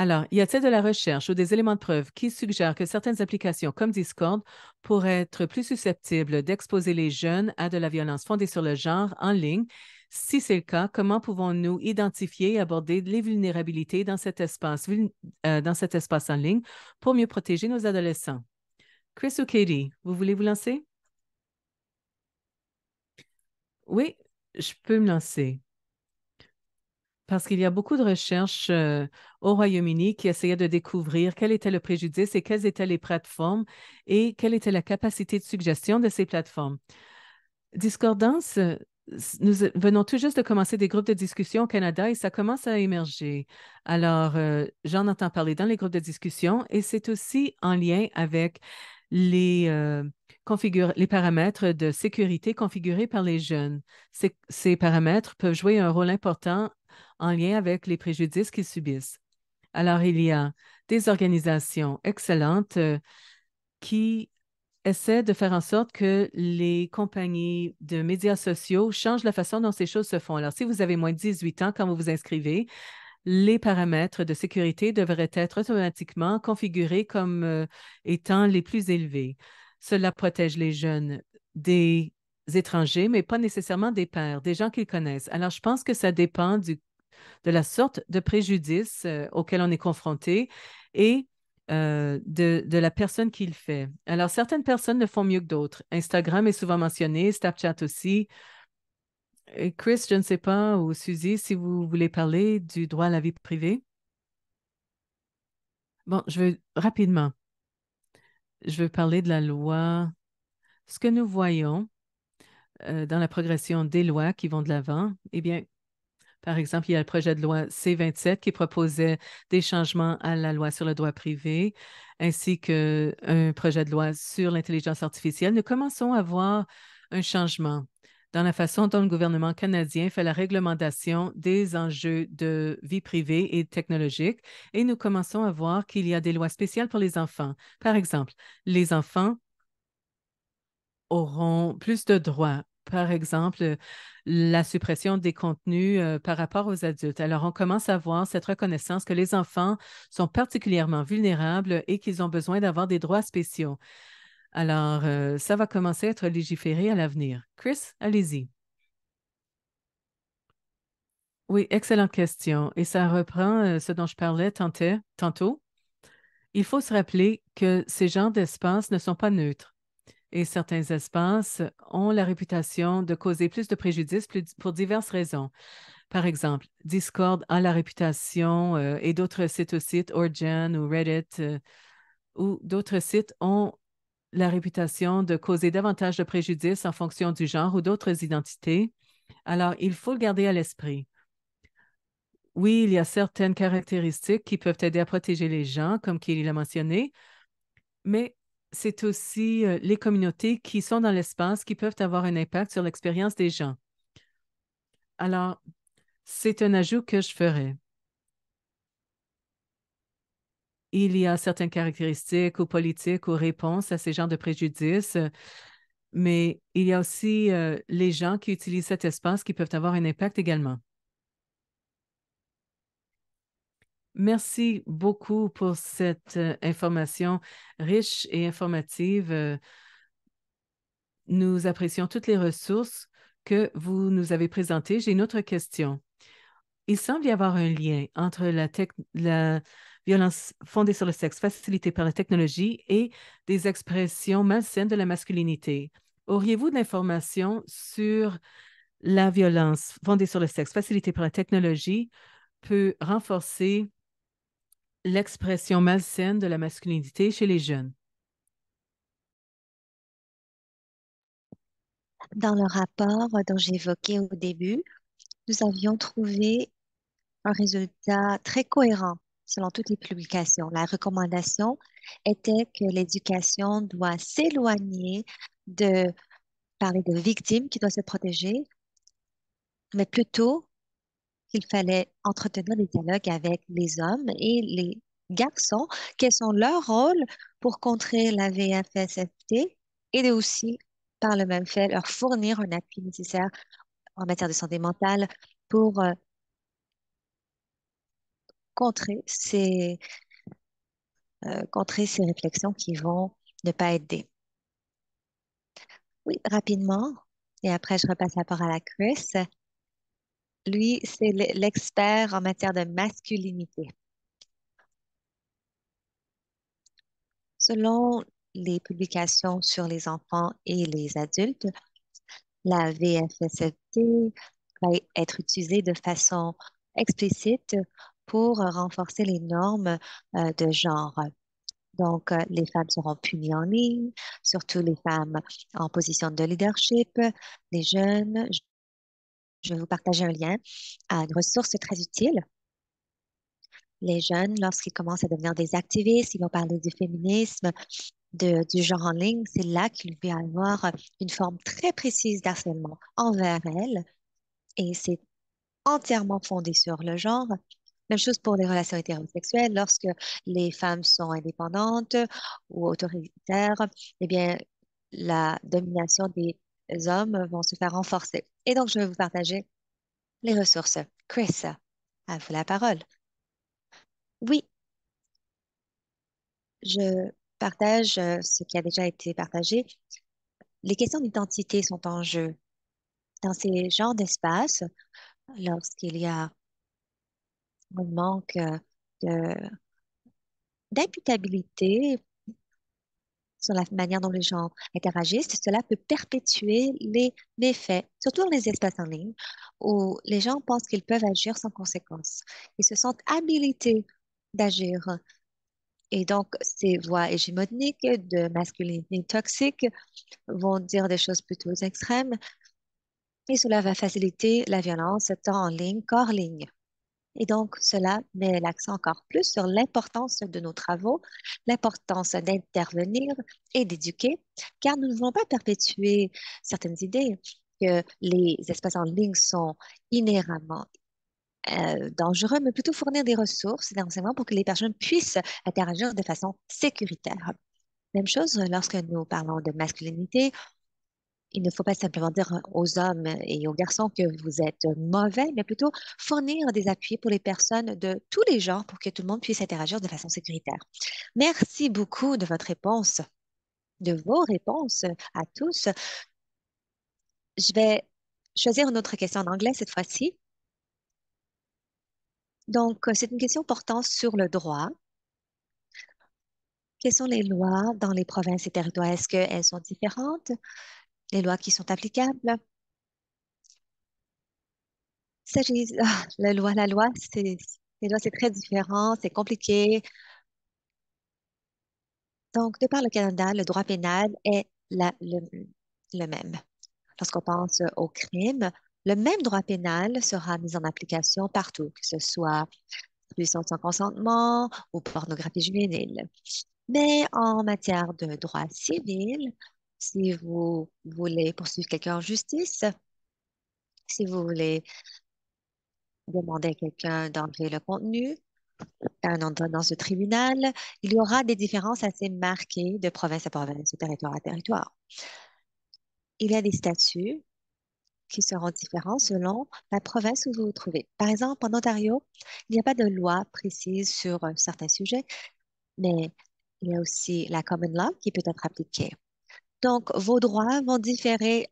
Alors, y a-t-il de la recherche ou des éléments de preuve qui suggèrent que certaines applications comme Discord pourraient être plus susceptibles d'exposer les jeunes à de la violence fondée sur le genre en ligne? Si c'est le cas, comment pouvons-nous identifier et aborder les vulnérabilités dans cet espace, euh, en ligne pour mieux protéger nos adolescents? Chris ou Katie, vous voulez vous lancer? Oui, je peux me lancer parce qu'il y a beaucoup de recherches euh, au Royaume-Uni qui essayaient de découvrir quel était le préjudice et quelles étaient les plateformes et quelle était la capacité de suggestion de ces plateformes. Discordance, euh, nous venons tout juste de commencer des groupes de discussion au Canada et ça commence à émerger. Alors, euh, j'en entends parler dans les groupes de discussion et c'est aussi en lien avec les, paramètres de sécurité configurés par les jeunes. Ces, ces paramètres peuvent jouer un rôle important en lien avec les préjudices qu'ils subissent. Alors, il y a des organisations excellentes euh, qui essaient de faire en sorte que les compagnies de médias sociaux changent la façon dont ces choses se font. Alors, si vous avez moins de 18 ans quand vous vous inscrivez, les paramètres de sécurité devraient être automatiquement configurés comme euh, étant les plus élevés. Cela protège les jeunes des étrangers, mais pas nécessairement des pères, des gens qu'ils connaissent. Alors, je pense que ça dépend du de la sorte de préjudice euh, auquel on est confronté et euh, de, la personne qui le fait. Alors, certaines personnes le font mieux que d'autres. Instagram est souvent mentionné, Snapchat aussi. Chris, je ne sais pas, ou Suzy, si vous voulez parler du droit à la vie privée. Bon, je veux rapidement, je veux parler de la loi. Ce que nous voyons euh, dans la progression des lois qui vont de l'avant, eh bien, par exemple, il y a le projet de loi C-27 qui proposait des changements à la loi sur le droit privé, ainsi qu'un projet de loi sur l'intelligence artificielle. Nous commençons à voir un changement dans la façon dont le gouvernement canadien fait la réglementation des enjeux de vie privée et technologique, et nous commençons à voir qu'il y a des lois spéciales pour les enfants. Par exemple, les enfants auront plus de droits par exemple, la suppression des contenus euh, par rapport aux adultes. Alors, on commence à voir cette reconnaissance que les enfants sont particulièrement vulnérables et qu'ils ont besoin d'avoir des droits spéciaux. Alors, euh, ça va commencer à être légiféré à l'avenir. Chris, allez-y. Oui, excellente question. Et ça reprend euh, ce dont je parlais tantôt. Il faut se rappeler que ces genres d'espace ne sont pas neutres et certains espaces ont la réputation de causer plus de préjudices pour diverses raisons. Par exemple, Discord a la réputation euh, et d'autres sites aussi, Origin ou Reddit euh, ou d'autres sites ont la réputation de causer davantage de préjudice en fonction du genre ou d'autres identités. Alors, il faut le garder à l'esprit. Oui, il y a certaines caractéristiques qui peuvent aider à protéger les gens, comme Kelly l'a mentionné, mais c'est aussi euh, les communautés qui sont dans l'espace qui peuvent avoir un impact sur l'expérience des gens. Alors, c'est un ajout que je ferai. Il y a certaines caractéristiques ou politiques ou réponses à ces genres de préjudice, euh, mais il y a aussi euh, les gens qui utilisent cet espace qui peuvent avoir un impact également. Merci beaucoup pour cette euh, information riche et informative. Euh. Nous apprécions toutes les ressources que vous nous avez présentées. J'ai une autre question. Il semble y avoir un lien entre la, la violence fondée sur le sexe facilitée par la technologie et des expressions malsaines de la masculinité. Auriez-vous de l'information sur la violence fondée sur le sexe facilitée par la technologie peut renforcer l'expression malsaine de la masculinité chez les jeunes. Dans le rapport dont j'évoquais au début, nous avions trouvé un résultat très cohérent selon toutes les publications. La recommandation était que l'éducation doit s'éloigner de parler de victimes qui doivent se protéger, mais plutôt qu'il fallait entretenir des dialogues avec les hommes et les garçons, quels sont leurs rôles pour contrer la VFSFT et aussi, par le même fait, leur fournir un appui nécessaire en matière de santé mentale pour euh, contrer ces, euh, contrer ces réflexions qui vont ne pas aider. Oui, rapidement, et après je repasse la parole à Chris. Lui, c'est l'expert en matière de masculinité. Selon les publications sur les enfants et les adultes, la VFSFT va être utilisée de façon explicite pour renforcer les normes euh, de genre. Donc, euh, les femmes seront punies en ligne, surtout les femmes en position de leadership, les jeunes, je vais vous partager un lien à une ressource très utile. Les jeunes, lorsqu'ils commencent à devenir des activistes, ils vont parler du féminisme, du genre en ligne. C'est là qu'il va y avoir une forme très précise d'harcèlement envers elles. Et c'est entièrement fondé sur le genre. Même chose pour les relations hétérosexuelles. Lorsque les femmes sont indépendantes ou autoritaires, eh bien, la domination des hommes vont se faire renforcer. Et donc, je vais vous partager les ressources. Chris, à vous la parole. Oui, je partage euh, ce qui a déjà été partagé. Les questions d'identité sont en jeu. Dans ces genres d'espace, lorsqu'il y a un manque euh, de d'imputabilité sur la manière dont les gens interagissent, cela peut perpétuer les méfaits, surtout dans les espaces en ligne, où les gens pensent qu'ils peuvent agir sans conséquence. Ils se sentent habilités d'agir. Et donc, ces voix hégémoniques de masculinité toxique vont dire des choses plutôt extrêmes. Et cela va faciliter la violence tant en ligne qu'hors ligne. Et donc, cela met l'accent encore plus sur l'importance de nos travaux, l'importance d'intervenir et d'éduquer, car nous ne voulons pas perpétuer certaines idées que les espaces en ligne sont inhéremment euh, dangereux, mais plutôt fournir des ressources et des enseignements pour que les personnes puissent interagir de façon sécuritaire. Même chose lorsque nous parlons de masculinité, il ne faut pas simplement dire hein, aux hommes et aux garçons que vous êtes mauvais, mais plutôt fournir des appuis pour les personnes de tous les genres pour que tout le monde puisse interagir de façon sécuritaire. Merci beaucoup de votre réponse, de vos réponses à tous. Je vais choisir une autre question en anglais cette fois-ci. Donc, c'est une question portant sur le droit. Quelles sont les lois dans les provinces et territoires? Est-ce qu'elles sont différentes? les lois qui sont applicables. Ah, la loi, la loi, c'est, les lois, c'est très différent, c'est compliqué. Donc, de par le Canada, le droit pénal est le, même. Lorsqu'on pense au crime, le même droit pénal sera mis en application partout, que ce soit puissance sans consentement ou pornographie juvénile. Mais en matière de droit civil, si vous voulez poursuivre quelqu'un en justice, si vous voulez demander à quelqu'un d'enlever le contenu, un ordonnance de tribunal, il y aura des différences assez marquées de province à province, de territoire à territoire. Il y a des statuts qui seront différents selon la province où vous vous trouvez. Par exemple, en Ontario, il n'y a pas de loi précise sur euh, certains sujets, mais il y a aussi la common law qui peut être appliquée. Donc, vos droits vont différer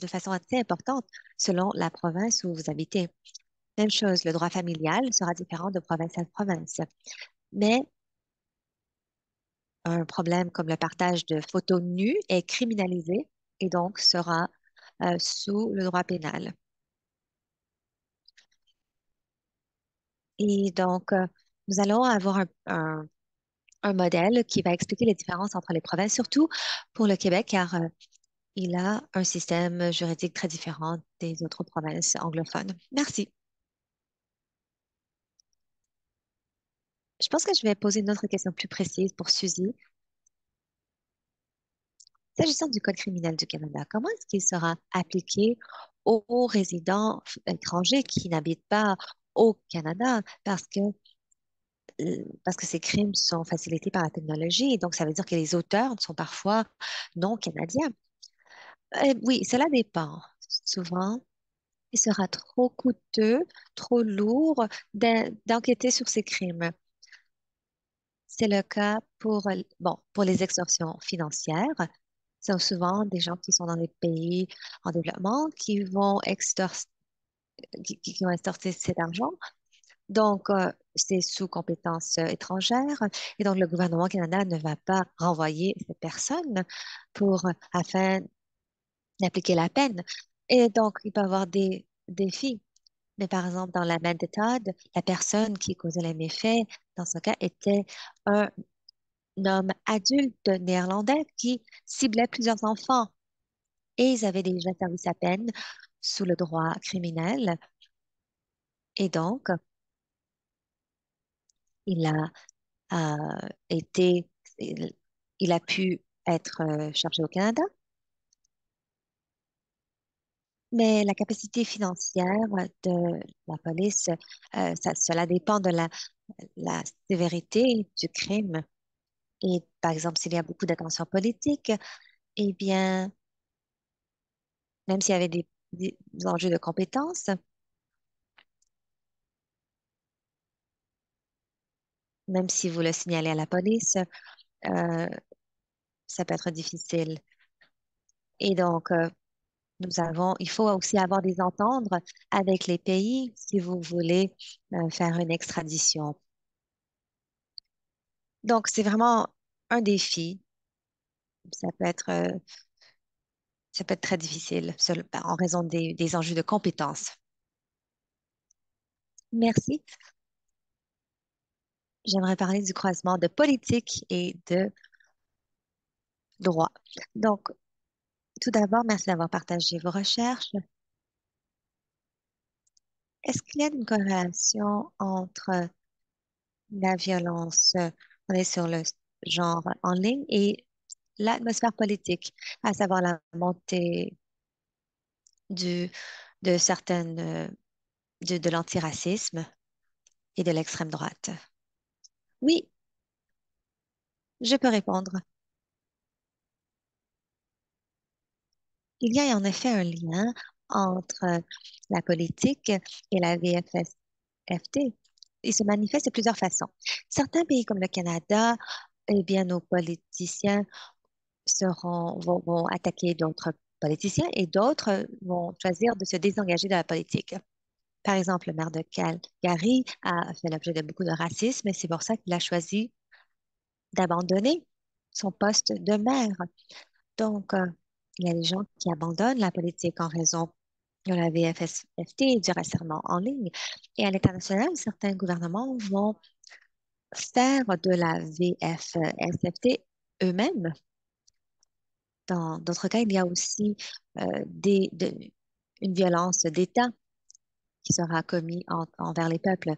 de façon assez importante selon la province où vous habitez. Même chose, le droit familial sera différent de province à province. Mais un problème comme le partage de photos nues est criminalisé et donc sera euh, sous le droit pénal. Et donc, euh, nous allons avoir un un modèle qui va expliquer les différences entre les provinces, surtout pour le Québec, car euh, il a un système juridique très différent des autres provinces anglophones. Merci. Je pense que je vais poser une autre question plus précise pour Suzy. S'agissant du Code criminel du Canada, comment est-ce qu'il sera appliqué aux résidents euh, étrangers qui n'habitent pas au Canada? Parce que euh, parce que ces crimes sont facilités par la technologie, donc ça veut dire que les auteurs sont parfois non canadiens. Euh, oui, cela dépend. Souvent, il sera trop coûteux, trop lourd d'enquêter sur ces crimes. C'est le cas pour, bon, pour les extorsions financières. Ce sont souvent des gens qui sont dans les pays en développement qui vont extorcer qui, vont cet argent donc, euh, c'est sous compétence euh, étrangère et donc le gouvernement canadien ne va pas renvoyer cette personne pour, euh, afin d'appliquer la peine. Et donc, il peut y avoir des défis. Mais par exemple, dans la méthode, la personne qui causait les méfaits, dans ce cas, était un homme adulte néerlandais qui ciblait plusieurs enfants. Et ils avaient déjà servi sa peine sous le droit criminel. Et donc, il a euh, été, il, a pu être euh, chargé au Canada, mais la capacité financière de la police, euh, cela dépend de la, sévérité du crime. Et par exemple, s'il y a beaucoup d'attention politique, eh bien, même s'il y avait des, des enjeux de compétences, Même si vous le signalez à la police, euh, ça peut être difficile. Et donc, euh, nous avons, il faut aussi avoir des ententes avec les pays si vous voulez euh, faire une extradition. Donc, c'est vraiment un défi. Ça peut être, ça peut être très difficile bah, en raison des, des enjeux de compétences. Merci j'aimerais parler du croisement de politique et de droit. Donc, tout d'abord, merci d'avoir partagé vos recherches. Est-ce qu'il y a une corrélation entre la violence, on est sur le genre en ligne, et l'atmosphère politique, à savoir la montée du, de certaines, de, de l'antiracisme et de l'extrême droite? Oui, je peux répondre. Il y a en effet un lien entre euh, la politique et la VFSFT. Il se manifeste de plusieurs façons. Certains pays comme le Canada, eh bien, nos politiciens seront, vont attaquer d'autres politiciens et d'autres vont choisir de se désengager de la politique. Par exemple, le maire de Calgary a fait l'objet de beaucoup de racisme et c'est pour ça qu'il a choisi d'abandonner son poste de maire. Donc, euh, il y a des gens qui abandonnent la politique en raison de la VFSFT et du rassemblement en ligne. Et à l'international, certains gouvernements vont faire de la VFSFT eux-mêmes. Dans d'autres cas, il y a aussi euh, une violence d'État qui sera commis envers les peuples.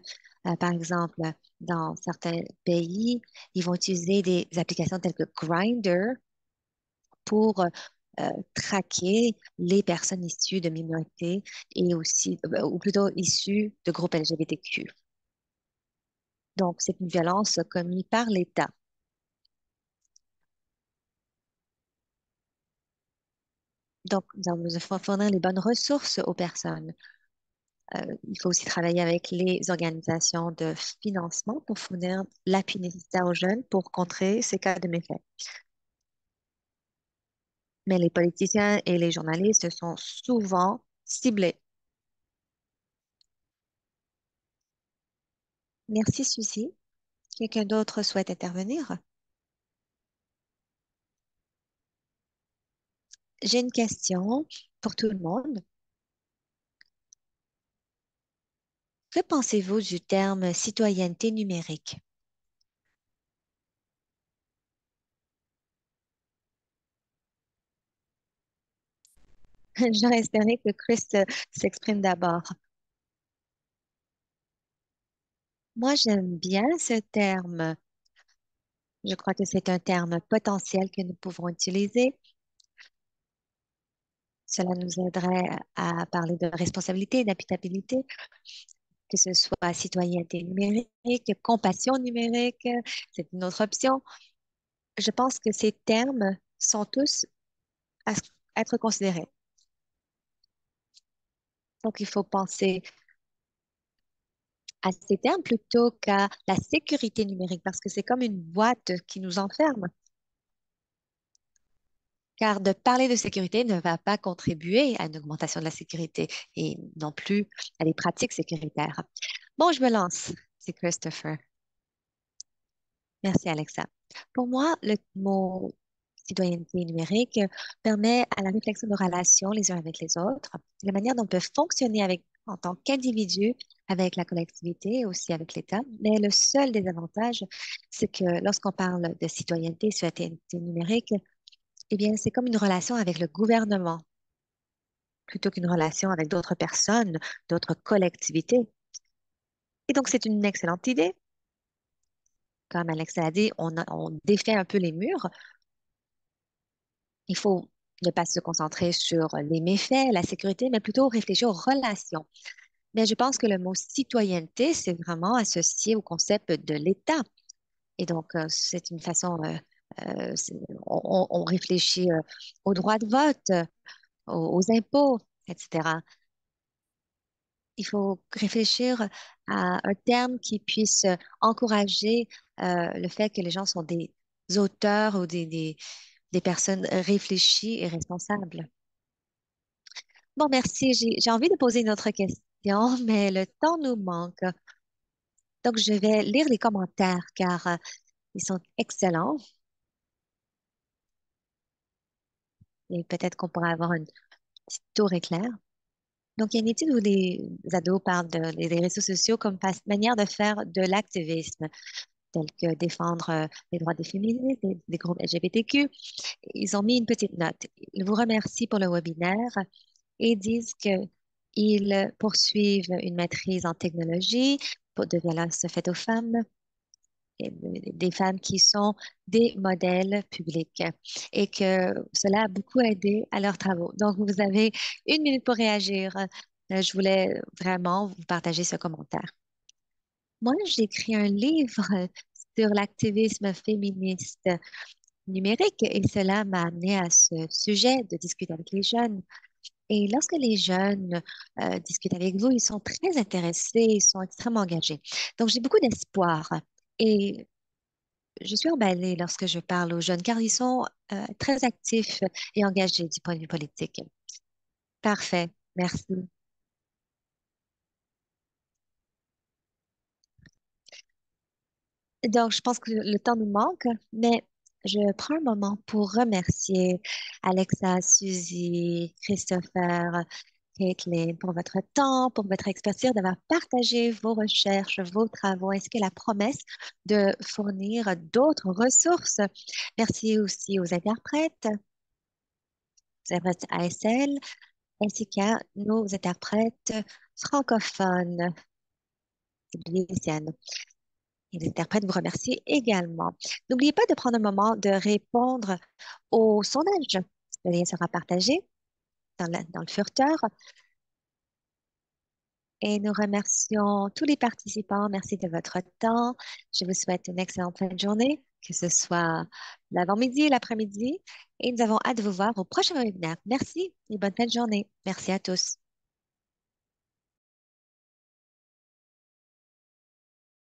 Euh, par exemple, dans certains pays, ils vont utiliser des applications telles que Grindr pour euh, traquer les personnes issues de minorités et aussi, euh, ou plutôt issues de groupes LGBTQ. Donc, c'est une violence commise par l'État. Donc, nous allons fournir les bonnes ressources aux personnes euh, il faut aussi travailler avec les organisations de financement pour fournir l'appui nécessaire aux jeunes pour contrer ces cas de méfaits. Mais les politiciens et les journalistes sont souvent ciblés. Merci Suzy. Quelqu'un d'autre souhaite intervenir? J'ai une question pour tout le monde. Que pensez-vous du terme citoyenneté numérique? J'aurais espéré que Chris euh, s'exprime d'abord. Moi, j'aime bien ce terme. Je crois que c'est un terme potentiel que nous pouvons utiliser. Cela nous aiderait à parler de responsabilité, d'habitabilité que ce soit citoyenneté numérique, compassion numérique, c'est une autre option. Je pense que ces termes sont tous à être considérés. Donc, il faut penser à ces termes plutôt qu'à la sécurité numérique, parce que c'est comme une boîte qui nous enferme. Car de parler de sécurité ne va pas contribuer à une augmentation de la sécurité et non plus à des pratiques sécuritaires. Bon, je me lance, c'est Christopher. Merci, Alexa. Pour moi, le mot citoyenneté numérique permet à la réflexion de nos relations les uns avec les autres, la manière dont on peut fonctionner avec, en tant qu'individu avec la collectivité et aussi avec l'État. Mais le seul désavantage, c'est que lorsqu'on parle de citoyenneté citoyenneté numérique, eh bien, c'est comme une relation avec le gouvernement plutôt qu'une relation avec d'autres personnes, d'autres collectivités. Et donc, c'est une excellente idée. Comme Alex l'a dit, on, on défait un peu les murs. Il faut ne pas se concentrer sur les méfaits, la sécurité, mais plutôt réfléchir aux relations. Mais je pense que le mot citoyenneté, c'est vraiment associé au concept de l'État. Et donc, euh, c'est une façon euh, euh, on, réfléchit euh, au droit de vote, aux, impôts, etc. Il faut réfléchir à un terme qui puisse encourager euh, le fait que les gens sont des auteurs ou des, des personnes réfléchies et responsables. Bon, merci. J'ai envie de poser une autre question, mais le temps nous manque. Donc, je vais lire les commentaires car ils sont excellents. et peut-être qu'on pourra avoir une petite tour éclair. Donc, il y a une étude où les ados parlent des, réseaux sociaux comme manière de faire de l'activisme, tel que défendre euh, les droits des féministes, des, des, groupes LGBTQ. Ils ont mis une petite note. Ils vous remercient pour le webinaire et disent qu'ils poursuivent une maîtrise en technologie pour, de violence faite aux femmes des femmes qui sont des modèles publics et que cela a beaucoup aidé à leurs travaux. Donc, vous avez une minute pour réagir. Euh, je voulais vraiment vous partager ce commentaire. Moi, j'ai écrit un livre sur l'activisme féministe numérique et cela m'a amené à ce sujet de discuter avec les jeunes. Et lorsque les jeunes euh, discutent avec vous, ils sont très intéressés, ils sont extrêmement engagés. Donc, j'ai beaucoup d'espoir et je suis emballée lorsque je parle aux jeunes, car ils sont euh, très actifs et engagés du point de vue politique. Parfait, merci. Donc, je pense que le temps nous manque, mais je prends un moment pour remercier Alexa, Suzy, Christopher, Caitlin, pour votre temps, pour votre expertise, d'avoir partagé vos recherches, vos travaux, ainsi que la promesse de fournir d'autres ressources. Merci aussi aux interprètes, aux interprètes ASL, ainsi qu'à nos interprètes francophones. Et les interprètes vous remercient également. N'oubliez pas de prendre un moment de répondre au sondage. Le lien sera partagé dans, le furteur. Et nous remercions tous les participants. Merci de votre temps. Je vous souhaite une excellente fin de journée, que ce soit l'avant-midi et l'après-midi. Et nous avons hâte de vous voir au prochain webinaire. Merci et bonne fin de journée. Merci à tous.